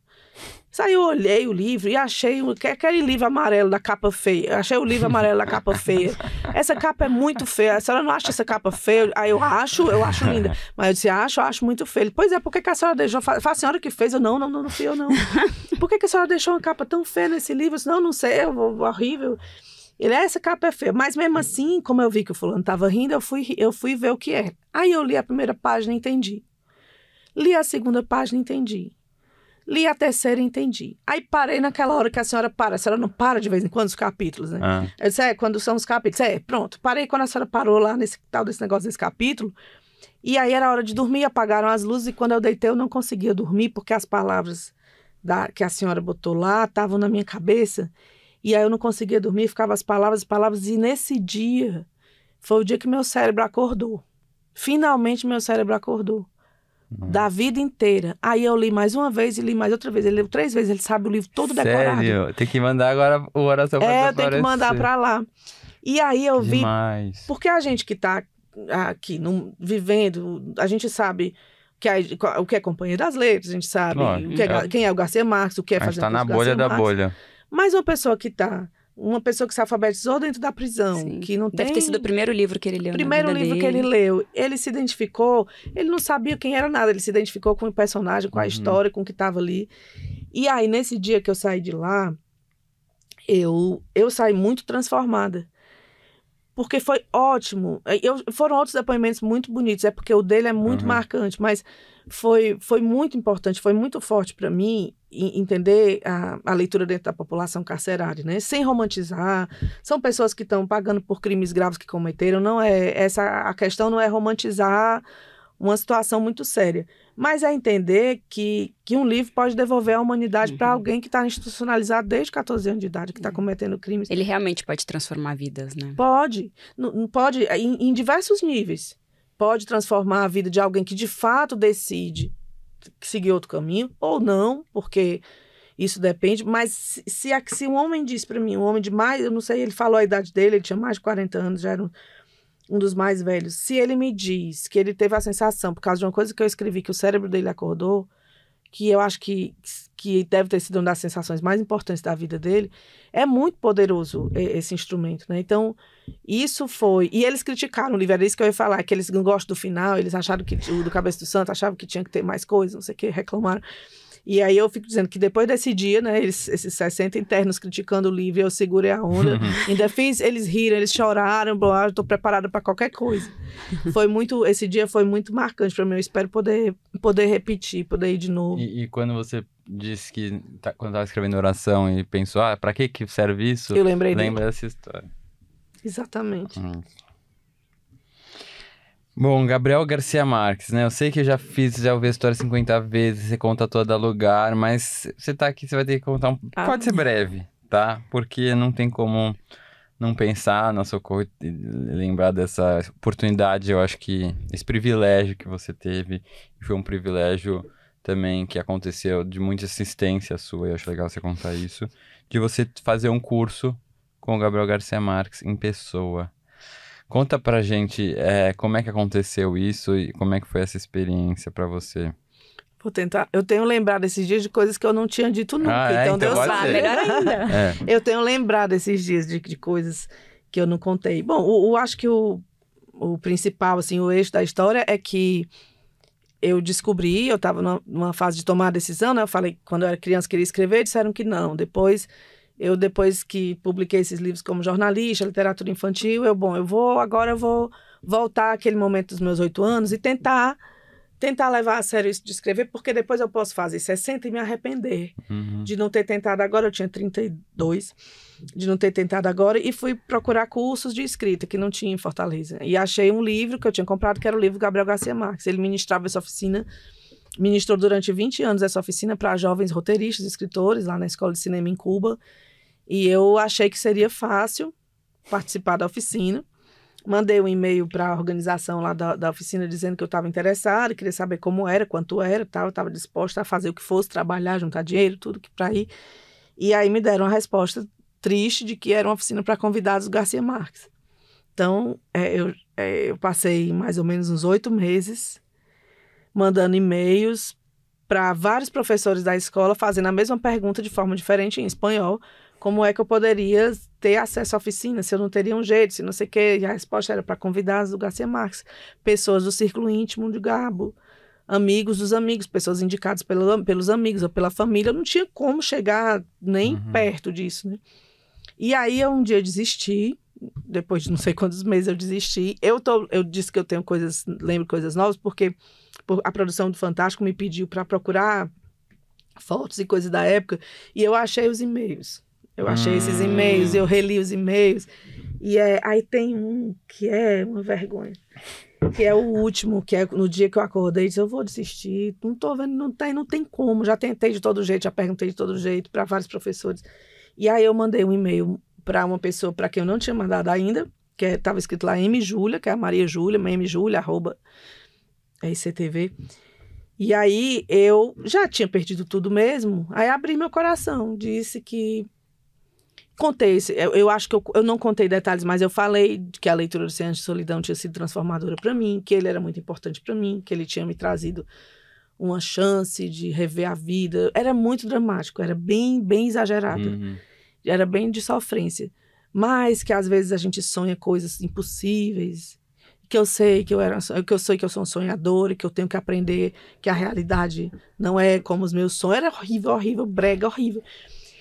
Aí eu olhei o livro e achei aquele livro amarelo da capa feia. Achei o livro amarelo da capa feia. Essa capa é muito feia. A senhora não acha essa capa feia? Aí ah, eu acho, eu acho linda. Mas eu disse, acho, eu acho muito feia. Pois é, por que, que a senhora deixou? Fala, a senhora que fez. Eu, não, não, não, não fui eu, não. [LAUGHS] Por que, que a senhora deixou uma capa tão feia nesse livro? Eu disse, não, não sei, é horrível. Ele, é, essa capa é feia. Mas mesmo assim, como eu vi que o fulano estava rindo, eu fui, eu fui ver o que é. Aí eu li a primeira página e entendi. Li a segunda página e entendi. Li a terceira e entendi. Aí parei naquela hora que a senhora para. A senhora não para de vez em quando os capítulos, né? Ah. Eu disse, é, quando são os capítulos. É, pronto. Parei quando a senhora parou lá nesse tal desse negócio desse capítulo. E aí era hora de dormir, apagaram as luzes. E quando eu deitei, eu não conseguia dormir, porque as palavras da, que a senhora botou lá estavam na minha cabeça. E aí eu não conseguia dormir, ficava as palavras e palavras. E nesse dia, foi o dia que meu cérebro acordou. Finalmente, meu cérebro acordou. Da vida inteira. Aí eu li mais uma vez e li mais outra vez. Ele leu três vezes, ele sabe o livro todo decorado. Sério? Tem que mandar agora o Oração para É, tem que mandar para lá. E aí eu vi. Demais. Porque a gente que está aqui no, vivendo, a gente sabe que o que é Companhia das Letras, a gente sabe que é, é. quem é o Garcia Marques, o que é fazer A gente tá na bolha da Marques. bolha. Mas uma pessoa que está uma pessoa que se alfabetizou dentro da prisão, Sim. que não tem... Deve ter sido o primeiro livro que ele leu. Primeiro livro dele. que ele leu. Ele se identificou, ele não sabia quem era nada, ele se identificou com o personagem, com a uhum. história, com o que estava ali. E aí, nesse dia que eu saí de lá, eu, eu saí muito transformada. Porque foi ótimo. Eu, foram outros depoimentos muito bonitos, é porque o dele é muito uhum. marcante, mas foi, foi muito importante, foi muito forte para mim entender a, a, leitura dentro da população carcerária, né? Sem romantizar, são pessoas que estão pagando por crimes graves que cometeram. Não é essa a questão não é romantizar uma situação muito séria, mas é entender que, que um livro pode devolver a humanidade uhum. para alguém que está institucionalizado desde 14 anos de idade, que está é. cometendo crimes. Ele realmente pode transformar vidas, né? Pode, pode em, em diversos níveis pode transformar a vida de alguém que de fato decide seguir outro caminho, ou não, porque isso depende. Mas se, se, se um homem disse para mim, um homem de mais, eu não sei, ele falou a idade dele, ele tinha mais de 40 anos, já era um, um dos mais velhos. Se ele me diz que ele teve a sensação, por causa de uma coisa que eu escrevi, que o cérebro dele acordou, que eu acho que, que deve ter sido uma das sensações mais importantes da vida dele, é muito poderoso esse instrumento, né? Então, isso foi. E eles criticaram o livro, era isso que eu ia falar, que eles não gostam do final, eles acharam que o do Cabeça do Santo achavam que tinha que ter mais coisa, não sei o que, reclamaram. E aí eu fico dizendo que depois desse dia, né, eles, esses 60 internos criticando o livro, eu segurei a onda. [LAUGHS] Ainda fiz, eles riram, eles choraram, blá, eu tô preparada para qualquer coisa. Foi muito, esse dia foi muito marcante para mim, eu espero poder poder repetir, poder ir de novo. E, e quando você disse que tá, quando estava escrevendo oração e pensou, ah, para que que serve isso? Eu lembrei Lembra dessa história. Exatamente. Hum. Bom, Gabriel Garcia Marques, né? Eu sei que eu já fiz já ouvi a história 50 vezes, você conta toda lugar, mas você tá aqui, você vai ter que contar um. Ah. Pode ser breve, tá? Porque não tem como não pensar na socorro e lembrar dessa oportunidade, eu acho que esse privilégio que você teve foi um privilégio também que aconteceu de muita assistência sua, eu acho legal você contar isso, de você fazer um curso com o Gabriel Garcia Marques em pessoa. Conta pra gente é, como é que aconteceu isso e como é que foi essa experiência para você. Vou tentar. Eu tenho lembrado esses dias de coisas que eu não tinha dito nunca. Ah, é? então, então, Deus sabe, melhor ainda. É. Eu tenho lembrado esses dias de, de, coisas que eu não contei. Bom, eu, acho que o, o principal, assim, o eixo da história é que eu descobri, eu estava numa, numa, fase de tomar decisão, né? Eu falei, quando eu era criança, queria escrever, disseram que não. Depois eu depois que publiquei esses livros como jornalista, literatura infantil, eu bom, eu vou agora eu vou voltar àquele momento dos meus oito anos e tentar tentar levar a sério isso de escrever, porque depois eu posso fazer 60 e me arrepender uhum. de não ter tentado agora, eu tinha 32, de não ter tentado agora, e fui procurar cursos de escrita, que não tinha em Fortaleza. E achei um livro que eu tinha comprado, que era o livro Gabriel Garcia Marques. Ele ministrava essa oficina, ministrou durante 20 anos essa oficina para jovens roteiristas, escritores, lá na Escola de Cinema em Cuba. E eu achei que seria fácil participar da oficina. Mandei um e-mail para a organização lá da, da, oficina dizendo que eu estava interessada, queria saber como era, quanto era, tal, eu estava disposta a fazer o que fosse, trabalhar, juntar dinheiro, tudo que para ir. E aí me deram a resposta triste de que era uma oficina para convidados do Garcia Marques. Então, é, eu, é, eu passei mais ou menos uns oito meses mandando e-mails para vários professores da escola fazendo a mesma pergunta de forma diferente em espanhol, como é que eu poderia ter acesso à oficina, se eu não teria um jeito, se não sei o quê. E a resposta era para convidados do Garcia Marques, pessoas do círculo íntimo de Gabo, amigos dos amigos, pessoas indicadas pelo, pelos amigos ou pela família. Eu não tinha como chegar nem uhum. perto disso, né? E aí, um dia eu desisti, depois de não sei quantos meses eu desisti. Eu, tô, eu disse que eu tenho coisas, lembro coisas novas, porque a produção do Fantástico me pediu para procurar fotos e coisas da época, e eu achei os e-mails. Eu achei hum. esses e-mails, eu hum. reli os e-mails. E é, aí tem um que é uma vergonha. Que é o último, que é no dia que eu acordei, disse, eu vou desistir, não tô vendo, não tem, não tem como. Já tentei de todo jeito, já perguntei de todo jeito para vários professores. E aí eu mandei um e-mail para uma pessoa para quem eu não tinha mandado ainda, que estava é, escrito lá M. Júlia, que é a Maria Júlia, M. Júlia, arroba é ICTV. E aí eu já tinha perdido tudo mesmo. Aí abri meu coração, disse que contei esse, eu, eu, acho que eu, eu não contei detalhes, mas eu falei que a leitura do senhor de Solidão tinha sido transformadora para mim, que ele era muito importante para mim, que ele tinha me trazido uma chance de rever a vida. Era muito dramático, era bem, bem exagerado. Uhum. Era bem de sofrência. Mas que às vezes a gente sonha coisas impossíveis, que eu sei que eu era, que eu sei que eu sou um sonhador e que eu tenho que aprender que a realidade não é como os meus sonhos. Era horrível, horrível, brega, horrível.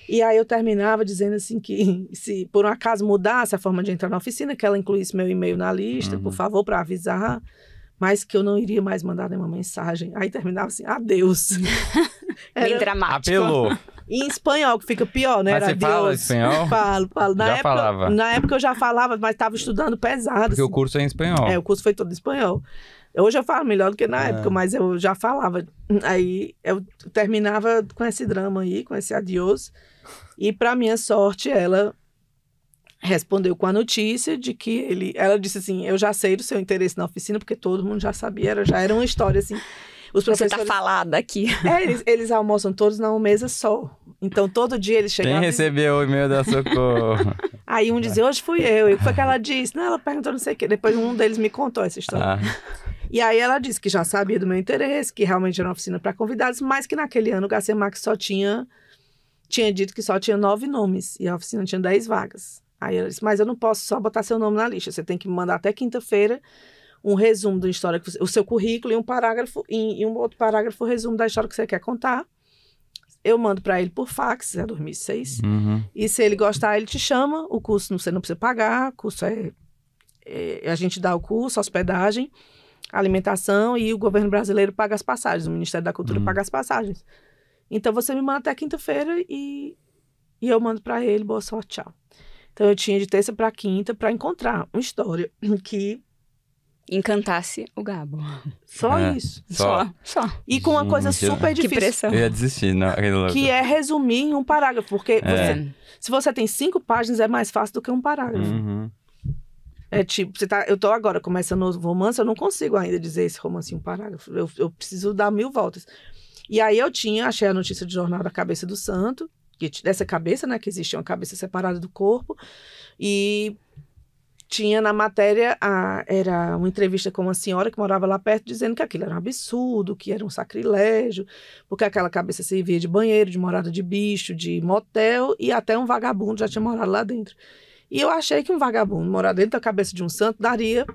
E aí eu terminava dizendo assim que [LAUGHS] se por um acaso mudasse a forma de entrar na oficina, que ela incluísse meu e-mail na lista, uhum. por favor, para avisar, mas que eu não iria mais mandar nenhuma mensagem. Aí terminava assim, adeus. Era... [LAUGHS] Bem dramático. Apelou. [LAUGHS] em espanhol, que fica pior, né? Mas Era você Deus. fala espanhol? Falo, falo. Na já época, falava. Na época eu já falava, mas estava estudando pesado. Porque assim. o curso é em espanhol. É, o curso foi todo em espanhol. Hoje eu falo melhor do que na é. época, mas eu já falava. Aí eu terminava com esse drama aí, com esse adios. E para minha sorte, ela respondeu com a notícia de que ele, ela disse assim, eu já sei do seu interesse na oficina, porque todo mundo já sabia, era, já era uma história assim. Os professores... Você tá falada aqui. É, eles, eles almoçam todos na mesa só. Então, todo dia eles chegavam... Quem recebeu e... o e-mail da Socorro? [LAUGHS] Aí um dizia, hoje fui eu. E o que foi que ela disse? Não, ela perguntou não sei o quê. Depois um deles me contou essa história. Ah. E aí ela disse que já sabia do meu interesse, que realmente era uma oficina para convidados, mas que naquele ano o Gacemax só tinha tinha dito que só tinha nove nomes e a oficina tinha dez vagas. Aí ela disse, mas eu não posso só botar seu nome na lista, você tem que me mandar até quinta-feira um resumo da história, que você, o seu currículo e um parágrafo, e, e um outro parágrafo, o resumo da história que você quer contar. Eu mando para ele por fax, é 2006. Uhum. E se ele gostar, ele te chama. O curso você não precisa pagar, o curso é, é a gente dá o curso, hospedagem alimentação e o governo brasileiro paga as passagens, o Ministério da Cultura uhum. paga as passagens. Então você me manda até quinta-feira e, e eu mando para ele, boa sorte, tchau. Então eu tinha de terça para quinta para encontrar uma história [CLEARS THROAT] que encantasse o Gabo. Só é, isso. Só. Só. E com uma Gente, coisa super difícil. Que pressão. Eu ia desistir, não. Que é resumir em um parágrafo. Porque é. Você, se você tem cinco páginas, é mais fácil do que um parágrafo. Uhum. É tipo, você tá, eu tô agora começando o romance, eu não consigo ainda dizer esse romance em um parágrafo. Eu, eu preciso dar mil voltas. E aí eu tinha, achei a notícia de jornal da cabeça do santo, que dessa cabeça, né, que existe uma cabeça separada do corpo, e tinha na matéria a, era uma entrevista com uma senhora que morava lá perto dizendo que aquilo era um absurdo, que era um sacrilégio, porque aquela cabeça servia de banheiro, de morada de bicho, de motel e até um vagabundo já tinha morado lá dentro. E eu achei que um vagabundo morar dentro da cabeça de um santo daria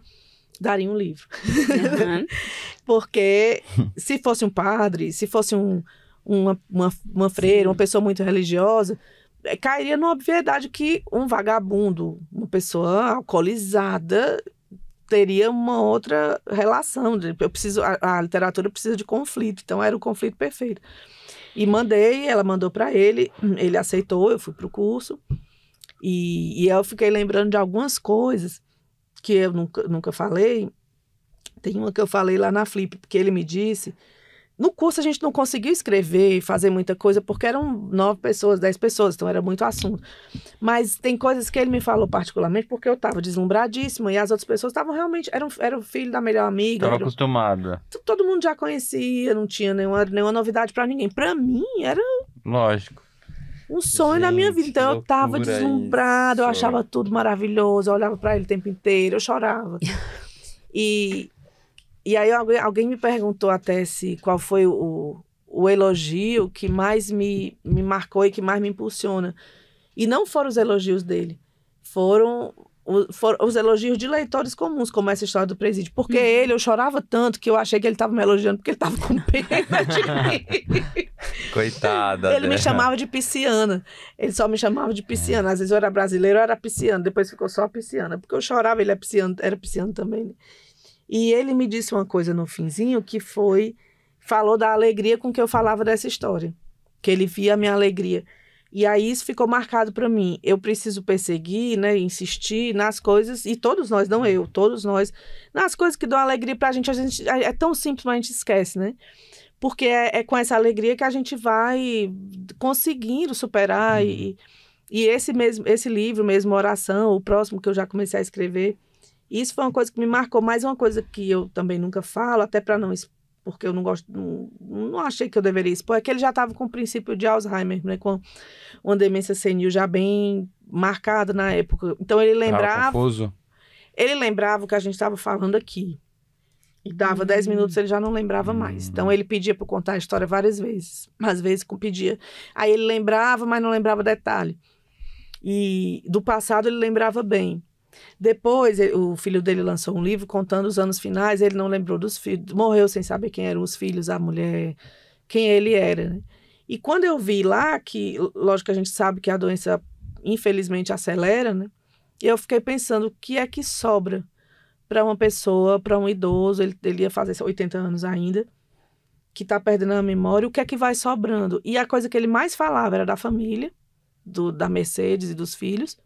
daria um livro. Uhum. [LAUGHS] Porque se fosse um padre, se fosse um, uma, uma, uma freira, Sim. uma pessoa muito religiosa, eh, cairia na obviedade que um vagabundo, uma pessoa alcoolizada, teria uma outra relação. Eu preciso, a, a literatura precisa de conflito, então era o conflito perfeito. E mandei, ela mandou para ele, ele aceitou, eu fui para o curso. E, e eu fiquei lembrando de algumas coisas que eu nunca, nunca falei. Tem uma que eu falei lá na Flip, porque ele me disse. No curso a gente não conseguiu escrever e fazer muita coisa, porque eram nove pessoas, dez pessoas, então era muito assunto. Mas tem coisas que ele me falou particularmente, porque eu estava deslumbradíssima e as outras pessoas estavam realmente. Era, eram o filho da melhor amiga. Estava acostumada. Todo mundo já conhecia, não tinha nenhuma, nenhuma novidade para ninguém. Para mim, era. Lógico um sonho Gente, na minha vida. Então eu tava deslumbrada, isso. eu achava tudo maravilhoso, eu olhava para ele o tempo inteiro, eu chorava. [LAUGHS] e, e aí alguém, alguém me perguntou até se qual foi o, o elogio que mais me, me marcou e que mais me impulsiona. E não foram os elogios dele, foram os elogios de leitores comuns, como essa história do presídio. Porque hum. ele, eu chorava tanto que eu achei que ele estava me elogiando porque ele estava com pena de [LAUGHS] mim. Coitada. Ele me né? chamava de pisciana. Ele só me chamava de pisciana. Às vezes eu era brasileiro, eu era pisciana. Depois ficou só pisciana. Porque eu chorava, ele era é pisciano, era pisciano também. Né? E ele me disse uma coisa no finzinho que foi... Falou da alegria com que eu falava dessa história. Que ele via a minha alegria. E aí isso ficou marcado para mim. Eu preciso perseguir, né, insistir nas coisas e todos nós, não uhum. eu, todos nós, nas coisas que dão alegria para a gente. A gente é tão simples, mas a gente esquece, né? Porque é, é com essa alegria que a gente vai conseguindo superar uhum. e e esse mesmo esse livro mesmo oração, o próximo que eu já comecei a escrever, isso foi uma coisa que me marcou, mais uma coisa que eu também nunca falo, até para não porque eu não gosto, não, não achei que eu deveria expor, é que ele já estava com o princípio de Alzheimer, né, com uma demência senil já bem marcada na época. Então ele lembrava. Confuso. Ele lembrava o que a gente estava falando aqui. E dava 10 hum. minutos, ele já não lembrava hum. mais. Então ele pedia para contar a história várias vezes. Às vezes pedia. Aí ele lembrava, mas não lembrava detalhe. E do passado ele lembrava bem. Depois, eh, o filho dele lançou um livro contando os anos finais, ele não lembrou dos filhos, morreu sem saber quem eram os filhos, a mulher, quem ele era. Né? E quando eu vi lá, que lógico que a gente sabe que a doença infelizmente acelera, né? eu fiquei pensando, o que é que sobra para uma pessoa, para um idoso, ele, ele ia fazer 80 anos ainda, que está perdendo a memória, o que é que vai sobrando? E a coisa que ele mais falava era da família, do, da Mercedes e dos filhos,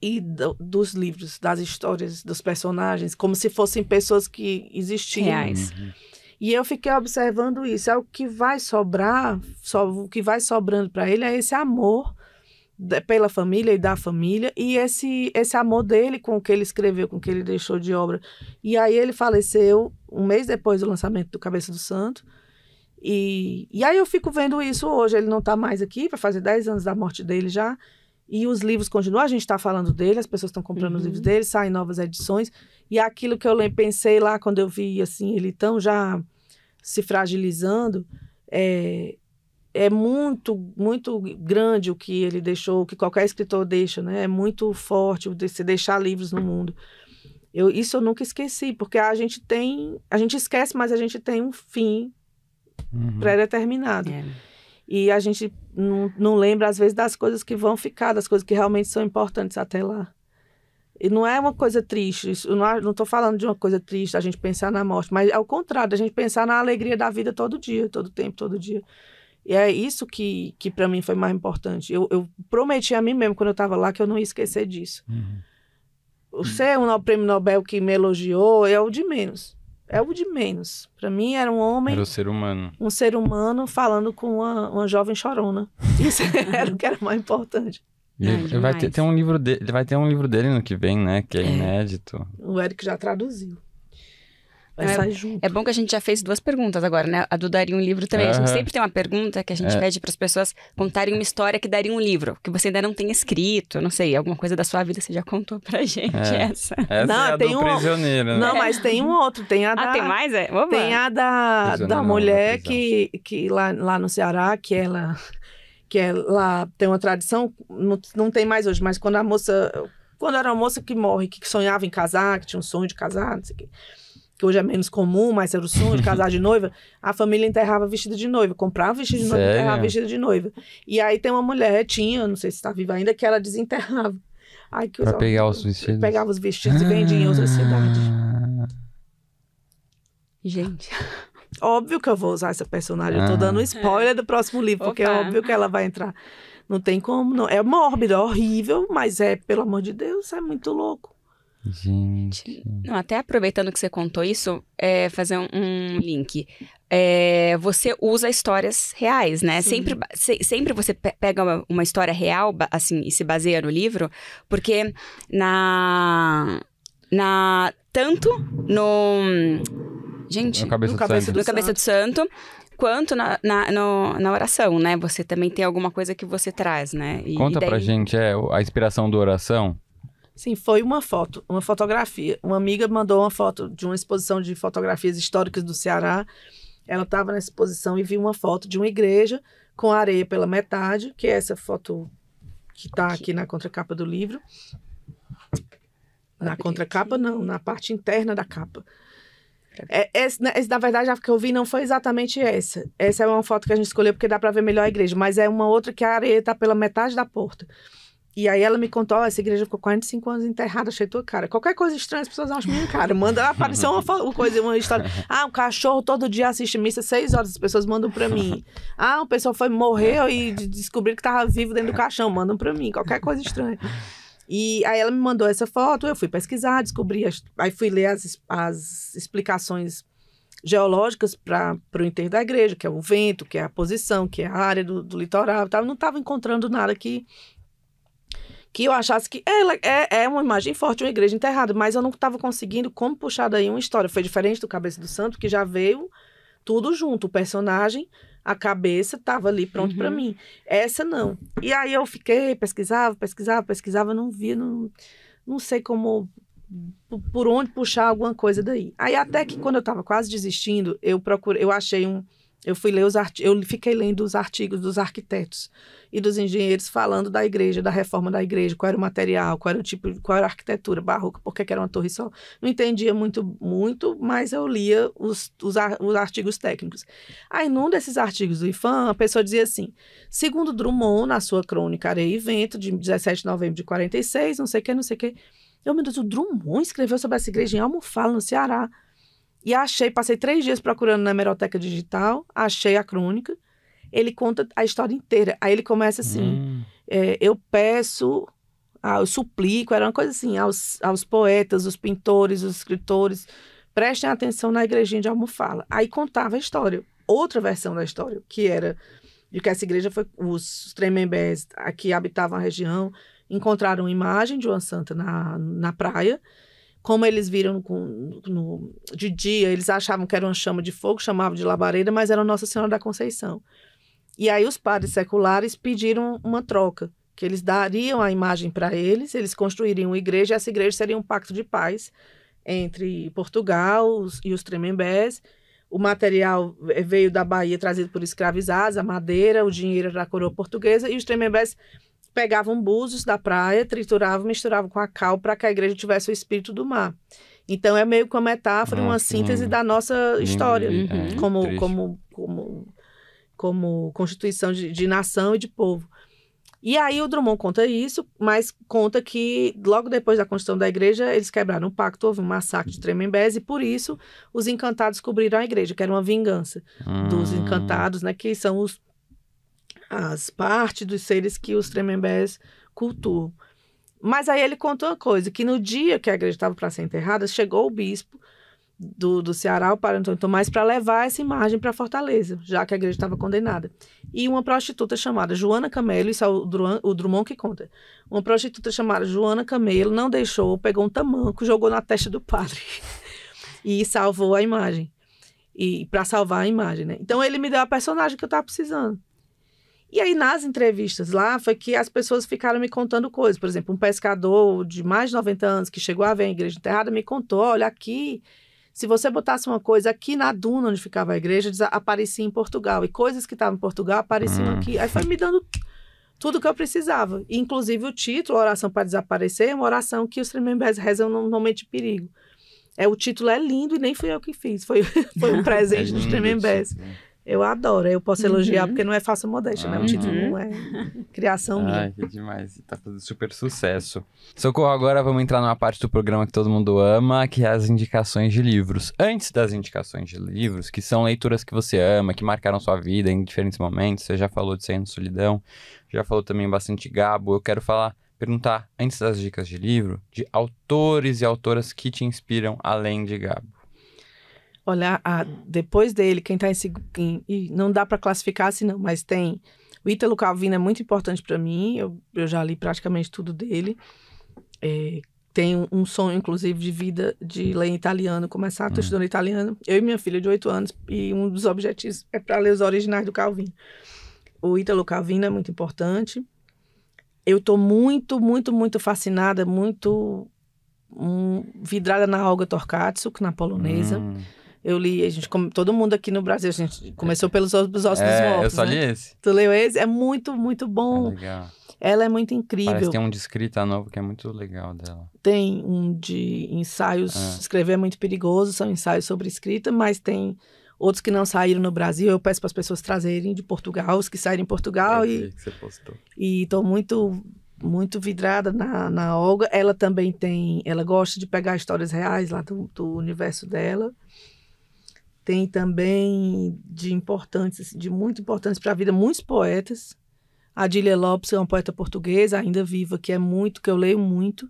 e do, dos livros, das histórias, dos personagens, como se fossem pessoas que existiam. Reais. Uhum. E eu fiquei observando isso. É o que vai sobrar, o que vai sobrando para ele é esse amor de, pela família e da família e esse esse amor dele com o que ele escreveu, com o que ele deixou de obra. E aí ele faleceu um mês depois do lançamento do Cabeça do Santo. E, e aí eu fico vendo isso hoje. Ele não está mais aqui, vai fazer 10 anos da morte dele já. E os livros continuam, a gente está falando dele, as pessoas estão comprando uhum. os livros dele, saem novas edições. E é aquilo que eu pensei lá quando eu vi assim, ele tão já se fragilizando, é, é muito, muito grande o que ele deixou, o que qualquer escritor deixa, né? É muito forte você deixar livros no mundo. Eu, isso eu nunca esqueci, porque a gente tem. A gente esquece, mas a gente tem um fim uhum. pré-determinado. É. E a gente não, lembra, às vezes, das coisas que vão ficar, das coisas que realmente são importantes até lá. E não é uma coisa triste, isso, não estou falando de uma coisa triste, a gente pensar na morte, mas ao é contrário, a gente pensar na alegria da vida todo dia, todo tempo, todo dia. E é isso que, que para mim foi mais importante. Eu, eu, prometi a mim mesmo, quando eu estava lá, que eu não ia esquecer disso. Uhum. Ser um prêmio Nobel que me elogiou é o de menos é o de menos. Para mim era um homem. Era um ser humano. Um ser humano falando com uma, uma jovem chorona. [LAUGHS] Isso era o que era mais importante. é vai ter, ter, um livro dele, vai ter um livro dele no que vem, né? Que é, é. inédito. O Eric já traduziu. Vai é sair é, junto. É bom que a gente já fez duas perguntas agora, né? A do daria um livro também. Uhum. A gente sempre tem uma pergunta que a gente é. pede para as pessoas contarem uma história que daria um livro, que você ainda não tem escrito, não sei, alguma coisa da sua vida você já contou pra [LAUGHS] gente é. essa. essa. Não, é tem um prisioneiro, né? Não, mas tem um outro, tem a ah, da Ah, tem mais, é? Oba. Tem a da, da mulher que que lá, lá no Ceará, que ela que ela tem uma tradição, não, não tem mais hoje, mas quando a moça quando era uma moça que morre, que sonhava em casar, que tinha um sonho de casar, não sei o quê que hoje é menos comum, mais sonho de casar de noiva, a família enterrava vestida de noiva, comprava vestido de noiva, Sério? enterrava vestida de noiva. E aí tem uma mulher, tinha, não sei se está viva ainda, que ela desenterrava. Aí que pra pegar os vestidos. Pegava os vestidos e vendia em outras ah. cidades. Gente. Óbvio que eu vou usar essa personagem. Ah. Eu tô ah. dando um spoiler é. do próximo livro, porque é Opa. é óbvio que ela vai entrar. Não tem como, não. É mórbido, é horrível, mas é, pelo amor de Deus, é muito louco. Gente. Não, até aproveitando que você contou isso, é fazer um, um link. É, você usa histórias reais, né? Sempre, se, sempre você pega uma, uma, história real, assim, e se baseia no livro, porque na. na tanto no. Gente, no Cabeça, no do, cabeça, Santo. Do, do Santo quanto na, na, no, na oração, né? Você também tem alguma coisa que você traz, né? E, Conta e daí... pra gente, é, a inspiração do oração. Sim, foi uma foto, uma fotografia. Uma amiga mandou uma foto de uma exposição de fotografias históricas do Ceará. Ela estava na exposição e viu uma foto de uma igreja com areia pela metade, que é essa foto que está aqui na contracapa do livro. Na contracapa, não, na parte interna da capa. É, essa, né, na verdade, a que eu vi não foi exatamente essa. Essa é uma foto que a gente escolheu porque dá para ver melhor a igreja, mas é uma outra que a areia está pela metade da porta. E aí ela me contou, oh, essa igreja ficou 45 anos enterrada, achei tua cara. Qualquer coisa estranha, as pessoas acham minha cara. Manda aparecer uma, uma coisa, uma história. [LAUGHS] Ah, um cachorro todo dia assiste missa, seis horas, as pessoas mandam pra mim. Ah, um pessoal foi, morreu e descobriu que tava vivo dentro do caixão, mandam pra mim, qualquer coisa estranha. E aí ela me mandou essa foto, eu fui pesquisar, descobri, as... aí fui ler as, as explicações geológicas para o interior da igreja, que é o vento, que é a posição, que é a área do, do litoral e tal. Eu não estava encontrando nada que que eu achasse que ela é, é uma imagem forte, uma igreja enterrada, mas eu não estava conseguindo como puxar daí uma história. Foi diferente do Cabeça do Santo, que já veio tudo junto, o personagem, a cabeça estava ali pronto uhum. para mim. Essa não. E aí eu fiquei, pesquisava, pesquisava, pesquisava, não via, não, não sei como por onde puxar alguma coisa daí. Aí até que quando eu estava quase desistindo, eu procurei, eu achei um eu fui ler os art... eu fiquei lendo os artigos dos arquitetos e dos engenheiros falando da igreja, da reforma da igreja, qual era o material, qual era o tipo, qual era a arquitetura barroca, por que era uma torre só. Não entendia muito, muito, mas eu lia os, os, os artigos técnicos. Aí, num desses artigos do IFAM, a pessoa dizia assim: segundo Drummond, na sua crônica Areia e Vento, de 17 de novembro de 46, não sei o que, não sei o que. Eu, meu Deus, o Drummond escreveu sobre essa igreja em Almofala, no Ceará. E achei, passei três dias procurando na hemeroteca digital, achei a crônica. Ele conta a história inteira. Aí ele começa assim: hum. é, eu peço, ah, eu suplico, era uma coisa assim, aos, aos poetas, os pintores, os escritores, prestem atenção na igrejinha de Almofala. Aí contava a história, outra versão da história, que era de que essa igreja foi. Os tremembés aqui habitavam a região, encontraram uma imagem de uma santa na, na praia como eles viram no, de dia, eles achavam que era uma chama de fogo, chamavam de labareda, mas era Nossa Senhora da Conceição. E aí os padres seculares pediram uma troca, que eles dariam a imagem para eles, eles construiriam uma igreja, e essa igreja seria um pacto de paz entre Portugal e os Tremembés. O material veio da Bahia, trazido por escravizados, a madeira, o dinheiro da coroa portuguesa, e os Tremembés pegavam búzios da praia, trituravam, misturavam com a cal para que a igreja tivesse o espírito do mar. Então é meio que uma metáfora, uma síntese hum. da nossa hum, história, hum, uhum. é, como, como, como, como constituição de, de nação e de povo. E aí o Drummond conta isso, mas conta que logo depois da construção da igreja, eles quebraram o pacto, houve um massacre de Tremembés e por isso os encantados cobriram a igreja, que era uma vingança hum. dos encantados, né, que são os as partes dos seres que os tremembés cultuam. Mas aí ele contou uma coisa, que no dia que a igreja estava para ser enterrada, chegou o bispo do, do Ceará, o padre Antônio Tomás, para levar essa imagem para Fortaleza, já que a igreja estava condenada. E uma prostituta chamada Joana Camelo, isso é o, Druan, o Drummond que conta, uma prostituta chamada Joana Camelo não deixou, pegou um tamanco, jogou na testa do padre [LAUGHS] e salvou a imagem. E para salvar a imagem, né? Então ele me deu a personagem que eu estava precisando. E aí, nas entrevistas lá, foi que as pessoas ficaram me contando coisas. Por exemplo, um pescador de mais de 90 anos que chegou a ver a igreja enterrada me contou: olha, aqui, se você botasse uma coisa aqui na duna onde ficava a igreja, aparecia em Portugal. E coisas que estavam em Portugal apareciam hum. aqui. Aí foi me dando tudo que eu precisava. Inclusive o título, Oração para Desaparecer, é uma oração que os tremembés rezam num momento de perigo. É, o título é lindo e nem fui eu que fiz, foi, [LAUGHS] foi um [LAUGHS] é presente é dos tremembés. Isso, né? Eu adoro, eu posso elogiar, uhum. porque não é falsa modéstia, uhum. né? O uhum. título não é criação minha. Ai, que demais. Tá fazendo super sucesso. Socorro, agora vamos entrar numa parte do programa que todo mundo ama, que é as indicações de livros. Antes das indicações de livros, que são leituras que você ama, que marcaram sua vida em diferentes momentos, você já falou de Saindo Solidão, já falou também bastante Gabo, eu quero falar perguntar, antes das dicas de livro, de autores e autoras que te inspiram além de Gabo olhar a, ah, depois dele, quem está em, em, e não dá para classificar assim não, mas tem o Ítalo Calvino é muito importante para mim, eu, eu, já li praticamente tudo dele. É, tem um, sonho, inclusive, de vida de ler italiano, começar uhum. estudar italiano. Eu e minha filha de 8 anos, e um dos objetivos é para ler os originais do Calvino. O Ítalo Calvino é muito importante. Eu estou muito, muito, muito fascinada, muito um, vidrada na Olga Torkatsu, na polonesa. Uhum. Eu li, a gente, todo mundo aqui no Brasil, a gente começou pelos Os Ossos é, Mortos. Eu só li né? esse. Tu leu esse? É muito, muito bom. É legal. Ela é muito incrível. Parece que tem um de escrita nova que é muito legal dela. Tem um de ensaios. É. Escrever é muito perigoso, são ensaios sobre escrita, mas tem outros que não saíram no Brasil. Eu peço para as pessoas trazerem de Portugal, os que saíram em Portugal. e que você postou. E estou muito muito vidrada na, na Olga. Ela também tem, ela gosta de pegar histórias reais lá do, do universo dela. Tem também de importantes, assim, de muito importantes para a vida, muitos poetas. Adília Lopes, que é uma poeta portuguesa, ainda viva, que é muito, que eu leio muito.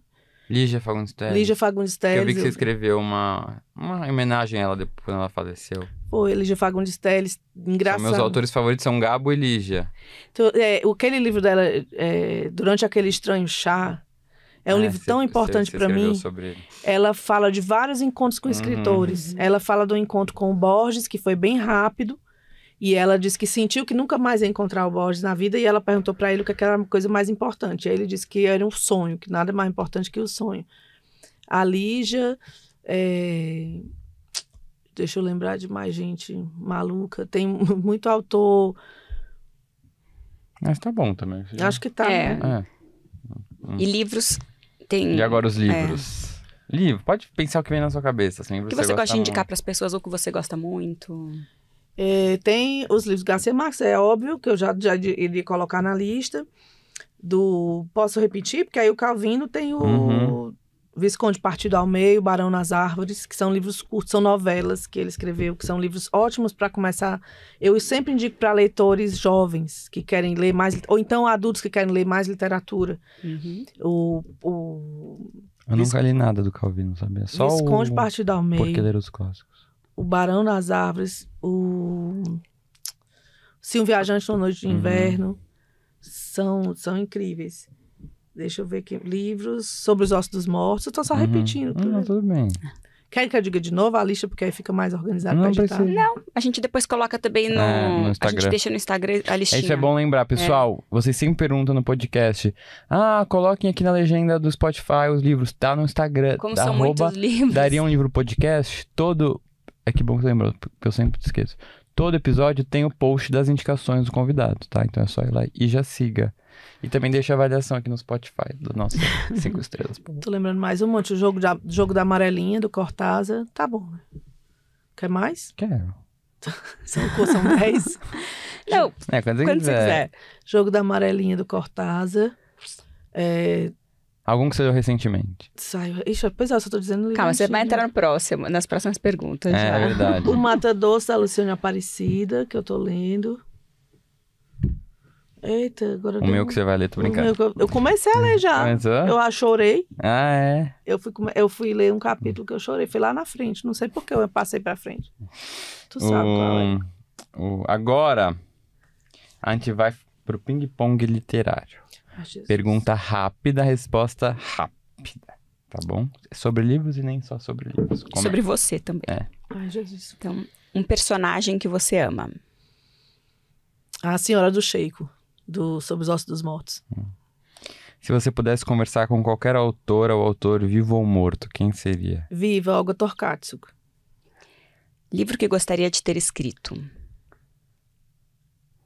Lígia Fagundes Telles Lígia Fagundes Telles Eu vi que você escreveu uma, uma homenagem a ela depois, quando ela faleceu. Foi, Lígia Fagundes Telles engraçado. São meus autores favoritos são Gabo e Lígia. Então, é, aquele livro dela, é, é, Durante Aquele Estranho Chá, é um é, livro tão importante para mim. Sobre ele. Ela fala de vários encontros com uhum. escritores. Uhum. Ela fala do encontro com o Borges, que foi bem rápido. E ela disse que sentiu que nunca mais ia encontrar o Borges na vida. E ela perguntou para ele o é que era a coisa mais importante. Aí ele disse que era um sonho, que nada é mais importante que o sonho. A Lígia. É... Deixa eu lembrar de mais gente maluca. Tem [LAUGHS] muito autor. Mas tá bom também. Acho que tá. É. Né? é. E livros tem. E agora os é. livros. É. Livro, pode pensar o que vem na sua cabeça. Assim, o que você, gosta de indicar para as pessoas ou que você gosta muito? É, tem os livros do Garcia Marques, é óbvio que eu já, já iria colocar na lista do posso repetir porque aí o Calvino tem o uhum. Visconde Partido ao Meio, Barão nas Árvores, que são livros curtos, são novelas que ele escreveu, que são livros ótimos para começar. Eu sempre indico para leitores jovens que querem ler mais, ou então adultos que querem ler mais literatura. Uhum. O, o, Eu nunca li nada do Calvino, sabia? Só Visconde o... Partido ao Meio. Porque ler os clássicos. O Barão nas Árvores, o. Se um Viajante na Noite de uhum. Inverno. Uhum. São, são incríveis. Deixa eu ver aqui. Livros sobre os ossos dos mortos. Eu tô só uhum. repetindo. Ah, tudo, não, tudo bem. Quer que eu diga de novo a lista, porque aí fica mais organizado não pra editar? Precisa. Não, a gente depois coloca também é, no... É, no a gente deixa no Instagram a listinha. É, isso é bom lembrar, é. pessoal. É. Vocês sempre perguntam no podcast. Ah, coloquem aqui na legenda do Spotify os livros. Tá no Instagram. Como são muitos livros. Daria um livro podcast. Todo... É que bom que você lembrou, porque eu sempre esqueço. Todo episódio tem o post das indicações do convidado, tá? Então é só ir lá e já siga. E também deixa a avaliação aqui no Spotify do nosso [LAUGHS] cinco estrelas. Tô lembrando mais um monte. O jogo, de, jogo da amarelinha, do Cortaza Tá bom, né? Quer mais? Quero. [LAUGHS] são, são 10. [LAUGHS] Não, é, quando, você, quando quiser. você quiser. Jogo da amarelinha, do Cortaza É, Algum que saiu recentemente. Saiu. Ixi, pois é, eu só tô dizendo. Calma, você vai entrar no próximo, nas próximas perguntas. É, já. é verdade. o Mata Doce da Luciana Aparecida, que eu tô lendo. Eita, agora. O meu que você vai ler, tô brincando. Meu, eu comecei a ler já. Começou? Eu chorei. Ah, é? Eu fui, eu fui ler um capítulo que eu chorei. Fui lá na frente. Não sei por que eu passei pra frente. Tu sabe o, qual é. O, agora, a gente vai pro ping-pong literário. Ah, Pergunta rápida, resposta rápida. Tá bom? É sobre livros e nem só sobre livros. Como sobre é? você também. É. Ai, Jesus. Então, um personagem que você ama. A Senhora do Sheiko do Sobre os Ossos dos Mortos. Se você pudesse conversar com qualquer autor ou autor vivo ou morto, quem seria? Viva, Olga Torkatsuko. Livro que gostaria de ter escrito.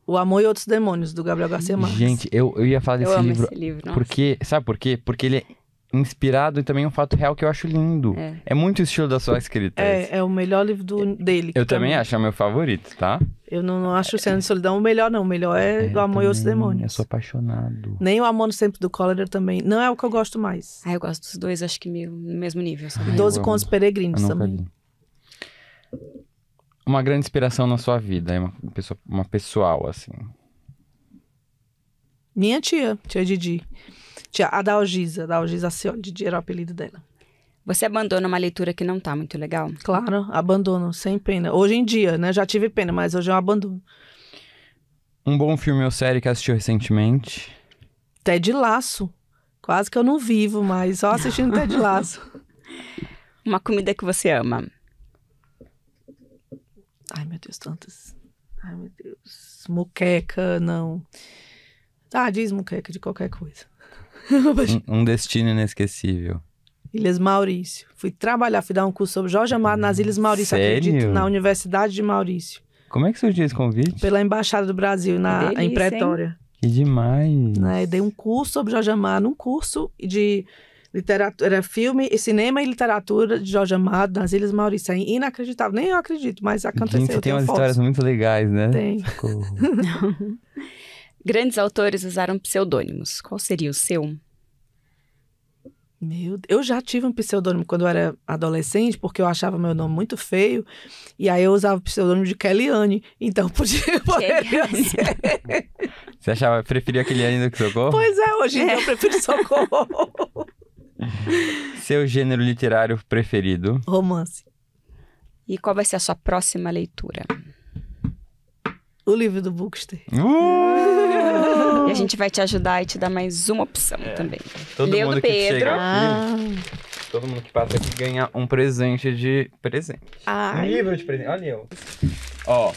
O Amor e Outros Demônios, do Gabriel Garcia Marques. Gente, eu, eu ia falar desse eu livro, livro. Porque, sabe por quê? Porque ele é inspirado e também um fato real que eu acho lindo. É, é muito o estilo da sua escrita. É, é o melhor livro do, dele. Eu tá também, também acho, é o meu favorito, tá? Eu não, não acho o Oceano de Solidão o melhor, não. O melhor é, é O Amor e os Demônios. Eu sou apaixonado. Nem o Amor no Sempre do Cólera também. Não é o que eu gosto mais. Ah, eu gosto dos dois, acho que meio, no mesmo nível. Ai, ah, Doze Contos Peregrinos também. Li. Uma grande inspiração na sua vida, é uma, pessoa, uma pessoal, assim. Minha tia, tia Didi. Tia, a Dalgisa, Dalgisa Ciondidi era o apelido dela. Você abandona uma leitura que não tá muito legal? Claro, abandono, sem pena. Hoje em dia, né? Já tive pena, mas hoje eu abandono. Um bom filme ou série que assistiu recentemente? Ted Laço. Quase que eu não vivo mais, só assistindo Ted Laço. [LAUGHS] Uma comida que você ama? Ai, meu Deus, tantas. Ai, meu Deus. Muqueca, não. Ah, diz muqueca de qualquer coisa um, um destino inesquecível. Ilhas Maurício. Fui trabalhar, fui dar um curso sobre Jorge Amado nas Ilhas Maurício, Sério? acredito, na Universidade de Maurício. Como é que surgiu esse convite? Pela Embaixada do Brasil, na, delícia, em Pretória. Hein? Que demais! Né? Dei um curso sobre Jorge Amado, um curso de literatura, filme, cinema e literatura de Jorge Amado nas Ilhas Maurício. É inacreditável, nem eu acredito, mas aconteceu. Gente, tem umas fotos. histórias muito legais, né? Tem. [LAUGHS] Grandes autores usaram pseudônimos. Qual seria o seu? Meu, eu já tive um pseudônimo quando eu era adolescente, porque eu achava meu nome muito feio, e aí eu usava o pseudônimo de Kellyanne, então podia poderia [LAUGHS] ser. Você achava, preferia Kellyanne do que Socorro? Pois é, hoje é. eu prefiro Socorro. Seu gênero literário preferido? Romance. E qual vai ser a sua próxima leitura? O livro do Bookster. Uh! A gente vai te ajudar e te dar mais uma opção é. também. Todo mundo do Pedro. Que chega aqui, ah. Todo mundo que passa aqui ganha um presente de presente. Ai. Um livro de presente. Olha eu. Ó,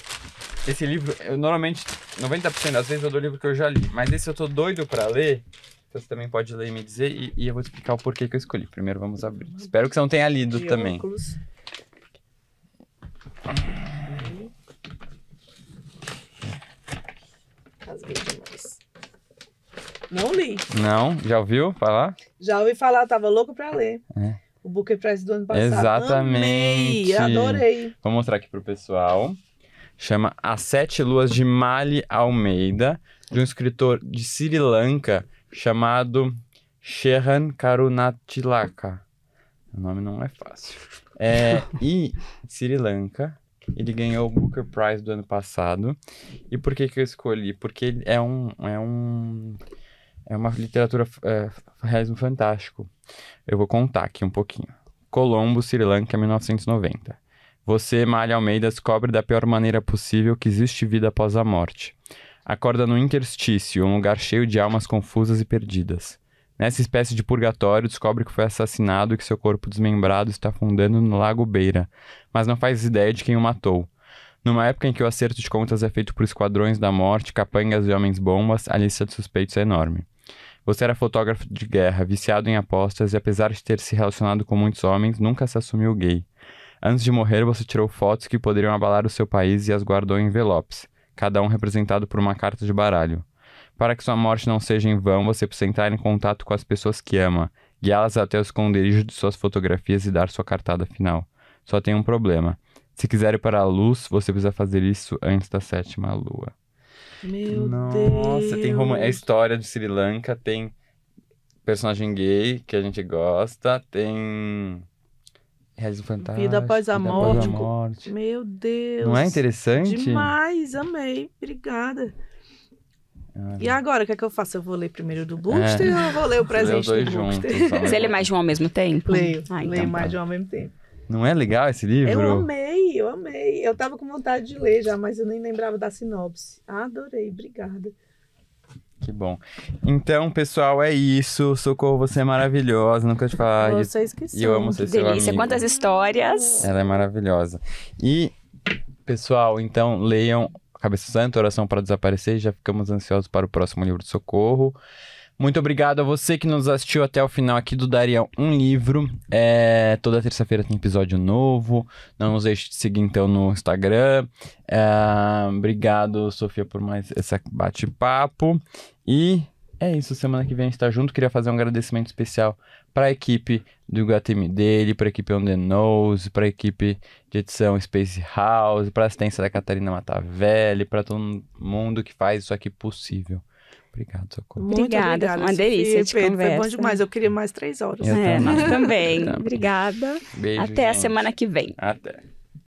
esse livro, eu normalmente, 90% das vezes eu dou livro que eu já li. Mas esse eu tô doido pra ler. Então você também pode ler e me dizer. E, e eu vou explicar o porquê que eu escolhi. Primeiro vamos abrir. Espero que você não tenha lido de também. Óculos. demais. Não li. Não? Já ouviu falar? Já ouvi falar, tava louco pra ler. É. O Booker Prize do ano passado. Exatamente. Amei, adorei. Vou mostrar aqui pro pessoal. Chama As Sete Luas de Mali Almeida, de um escritor de Sri Lanka chamado Sheran Karunatilaka. O nome não é fácil. É, e Sri Lanka, ele ganhou o Booker Prize do ano passado. E por que, que eu escolhi? Porque ele é um, é um é uma literatura é, realismo fantástico. Eu vou contar aqui um pouquinho. Colombo, Sri Lanka, 1990. Você, Malha Almeida, descobre da pior maneira possível que existe vida após a morte. Acorda no interstício, um lugar cheio de almas confusas e perdidas. Nessa espécie de purgatório, descobre que foi assassinado e que seu corpo desmembrado está afundando no lago Beira, mas não faz ideia de quem o matou. Numa época em que o acerto de contas é feito por esquadrões da morte, capangas e homens-bombas, a lista de suspeitos é enorme. Você era fotógrafo de guerra, viciado em apostas e, apesar de ter se relacionado com muitos homens, nunca se assumiu gay. Antes de morrer, você tirou fotos que poderiam abalar o seu país e as guardou em envelopes, cada um representado por uma carta de baralho. Para que sua morte não seja em vão, você precisa entrar em contato com as pessoas que ama, guiá-las até o esconderijo de suas fotografias e dar sua cartada final. Só tem um problema. Se quiser ir para a luz, você precisa fazer isso antes da sétima lua. Meu Nossa, é Deus. Nossa, tem rom... é história de Sri Lanka, tem personagem gay que a gente gosta, tem. Realismo fantástico. Vida após a, morte. Após a morte. Meu Deus. Não é interessante? Demais, amei. Obrigada. e agora, o que é que eu faço? Eu vou ler primeiro do é. Booster é. ou eu vou ler o [LAUGHS] presente do Buster? Juntos, então. Você lê mais de um ao mesmo tempo? Leio, ah, então. leio mais tá. de um ao mesmo tempo. Não é legal esse livro? Eu amei, eu amei. Eu tava com vontade de ler já, mas eu nem lembrava da sinopse. Adorei, obrigada. Que bom. Então, pessoal, é isso. Socorro, você é maravilhosa. Nunca te falei. Eu esqueceu. E eu amo ser que delícia. Quantas histórias. Ela é maravilhosa. E, pessoal, então, leiam Cabeça Santa, Oração para Desaparecer. Já ficamos ansiosos para o próximo livro de Socorro. Muito obrigado a você que nos assistiu até o final aqui do Daria Um Livro. É, toda terça-feira tem episódio novo. Não nos deixe de seguir então no Instagram. É, obrigado, Sofia, por mais esse bate-papo. E é isso, semana que vem a gente tá junto. Queria fazer um agradecimento especial para a equipe do Iguatemi dele, para a equipe On The Nose, para a equipe de edição Space House, para a assistência da Catarina Matavelli, para todo mundo que faz isso aqui possível. Obrigado, Socorro. Muito obrigada, obrigada uma Sofia, delícia de Pedro, conversa. Foi bom demais, eu queria mais três horas. Eu é, também. nós [LAUGHS] também. obrigada. Beijo, Até gente. a semana que vem. Até.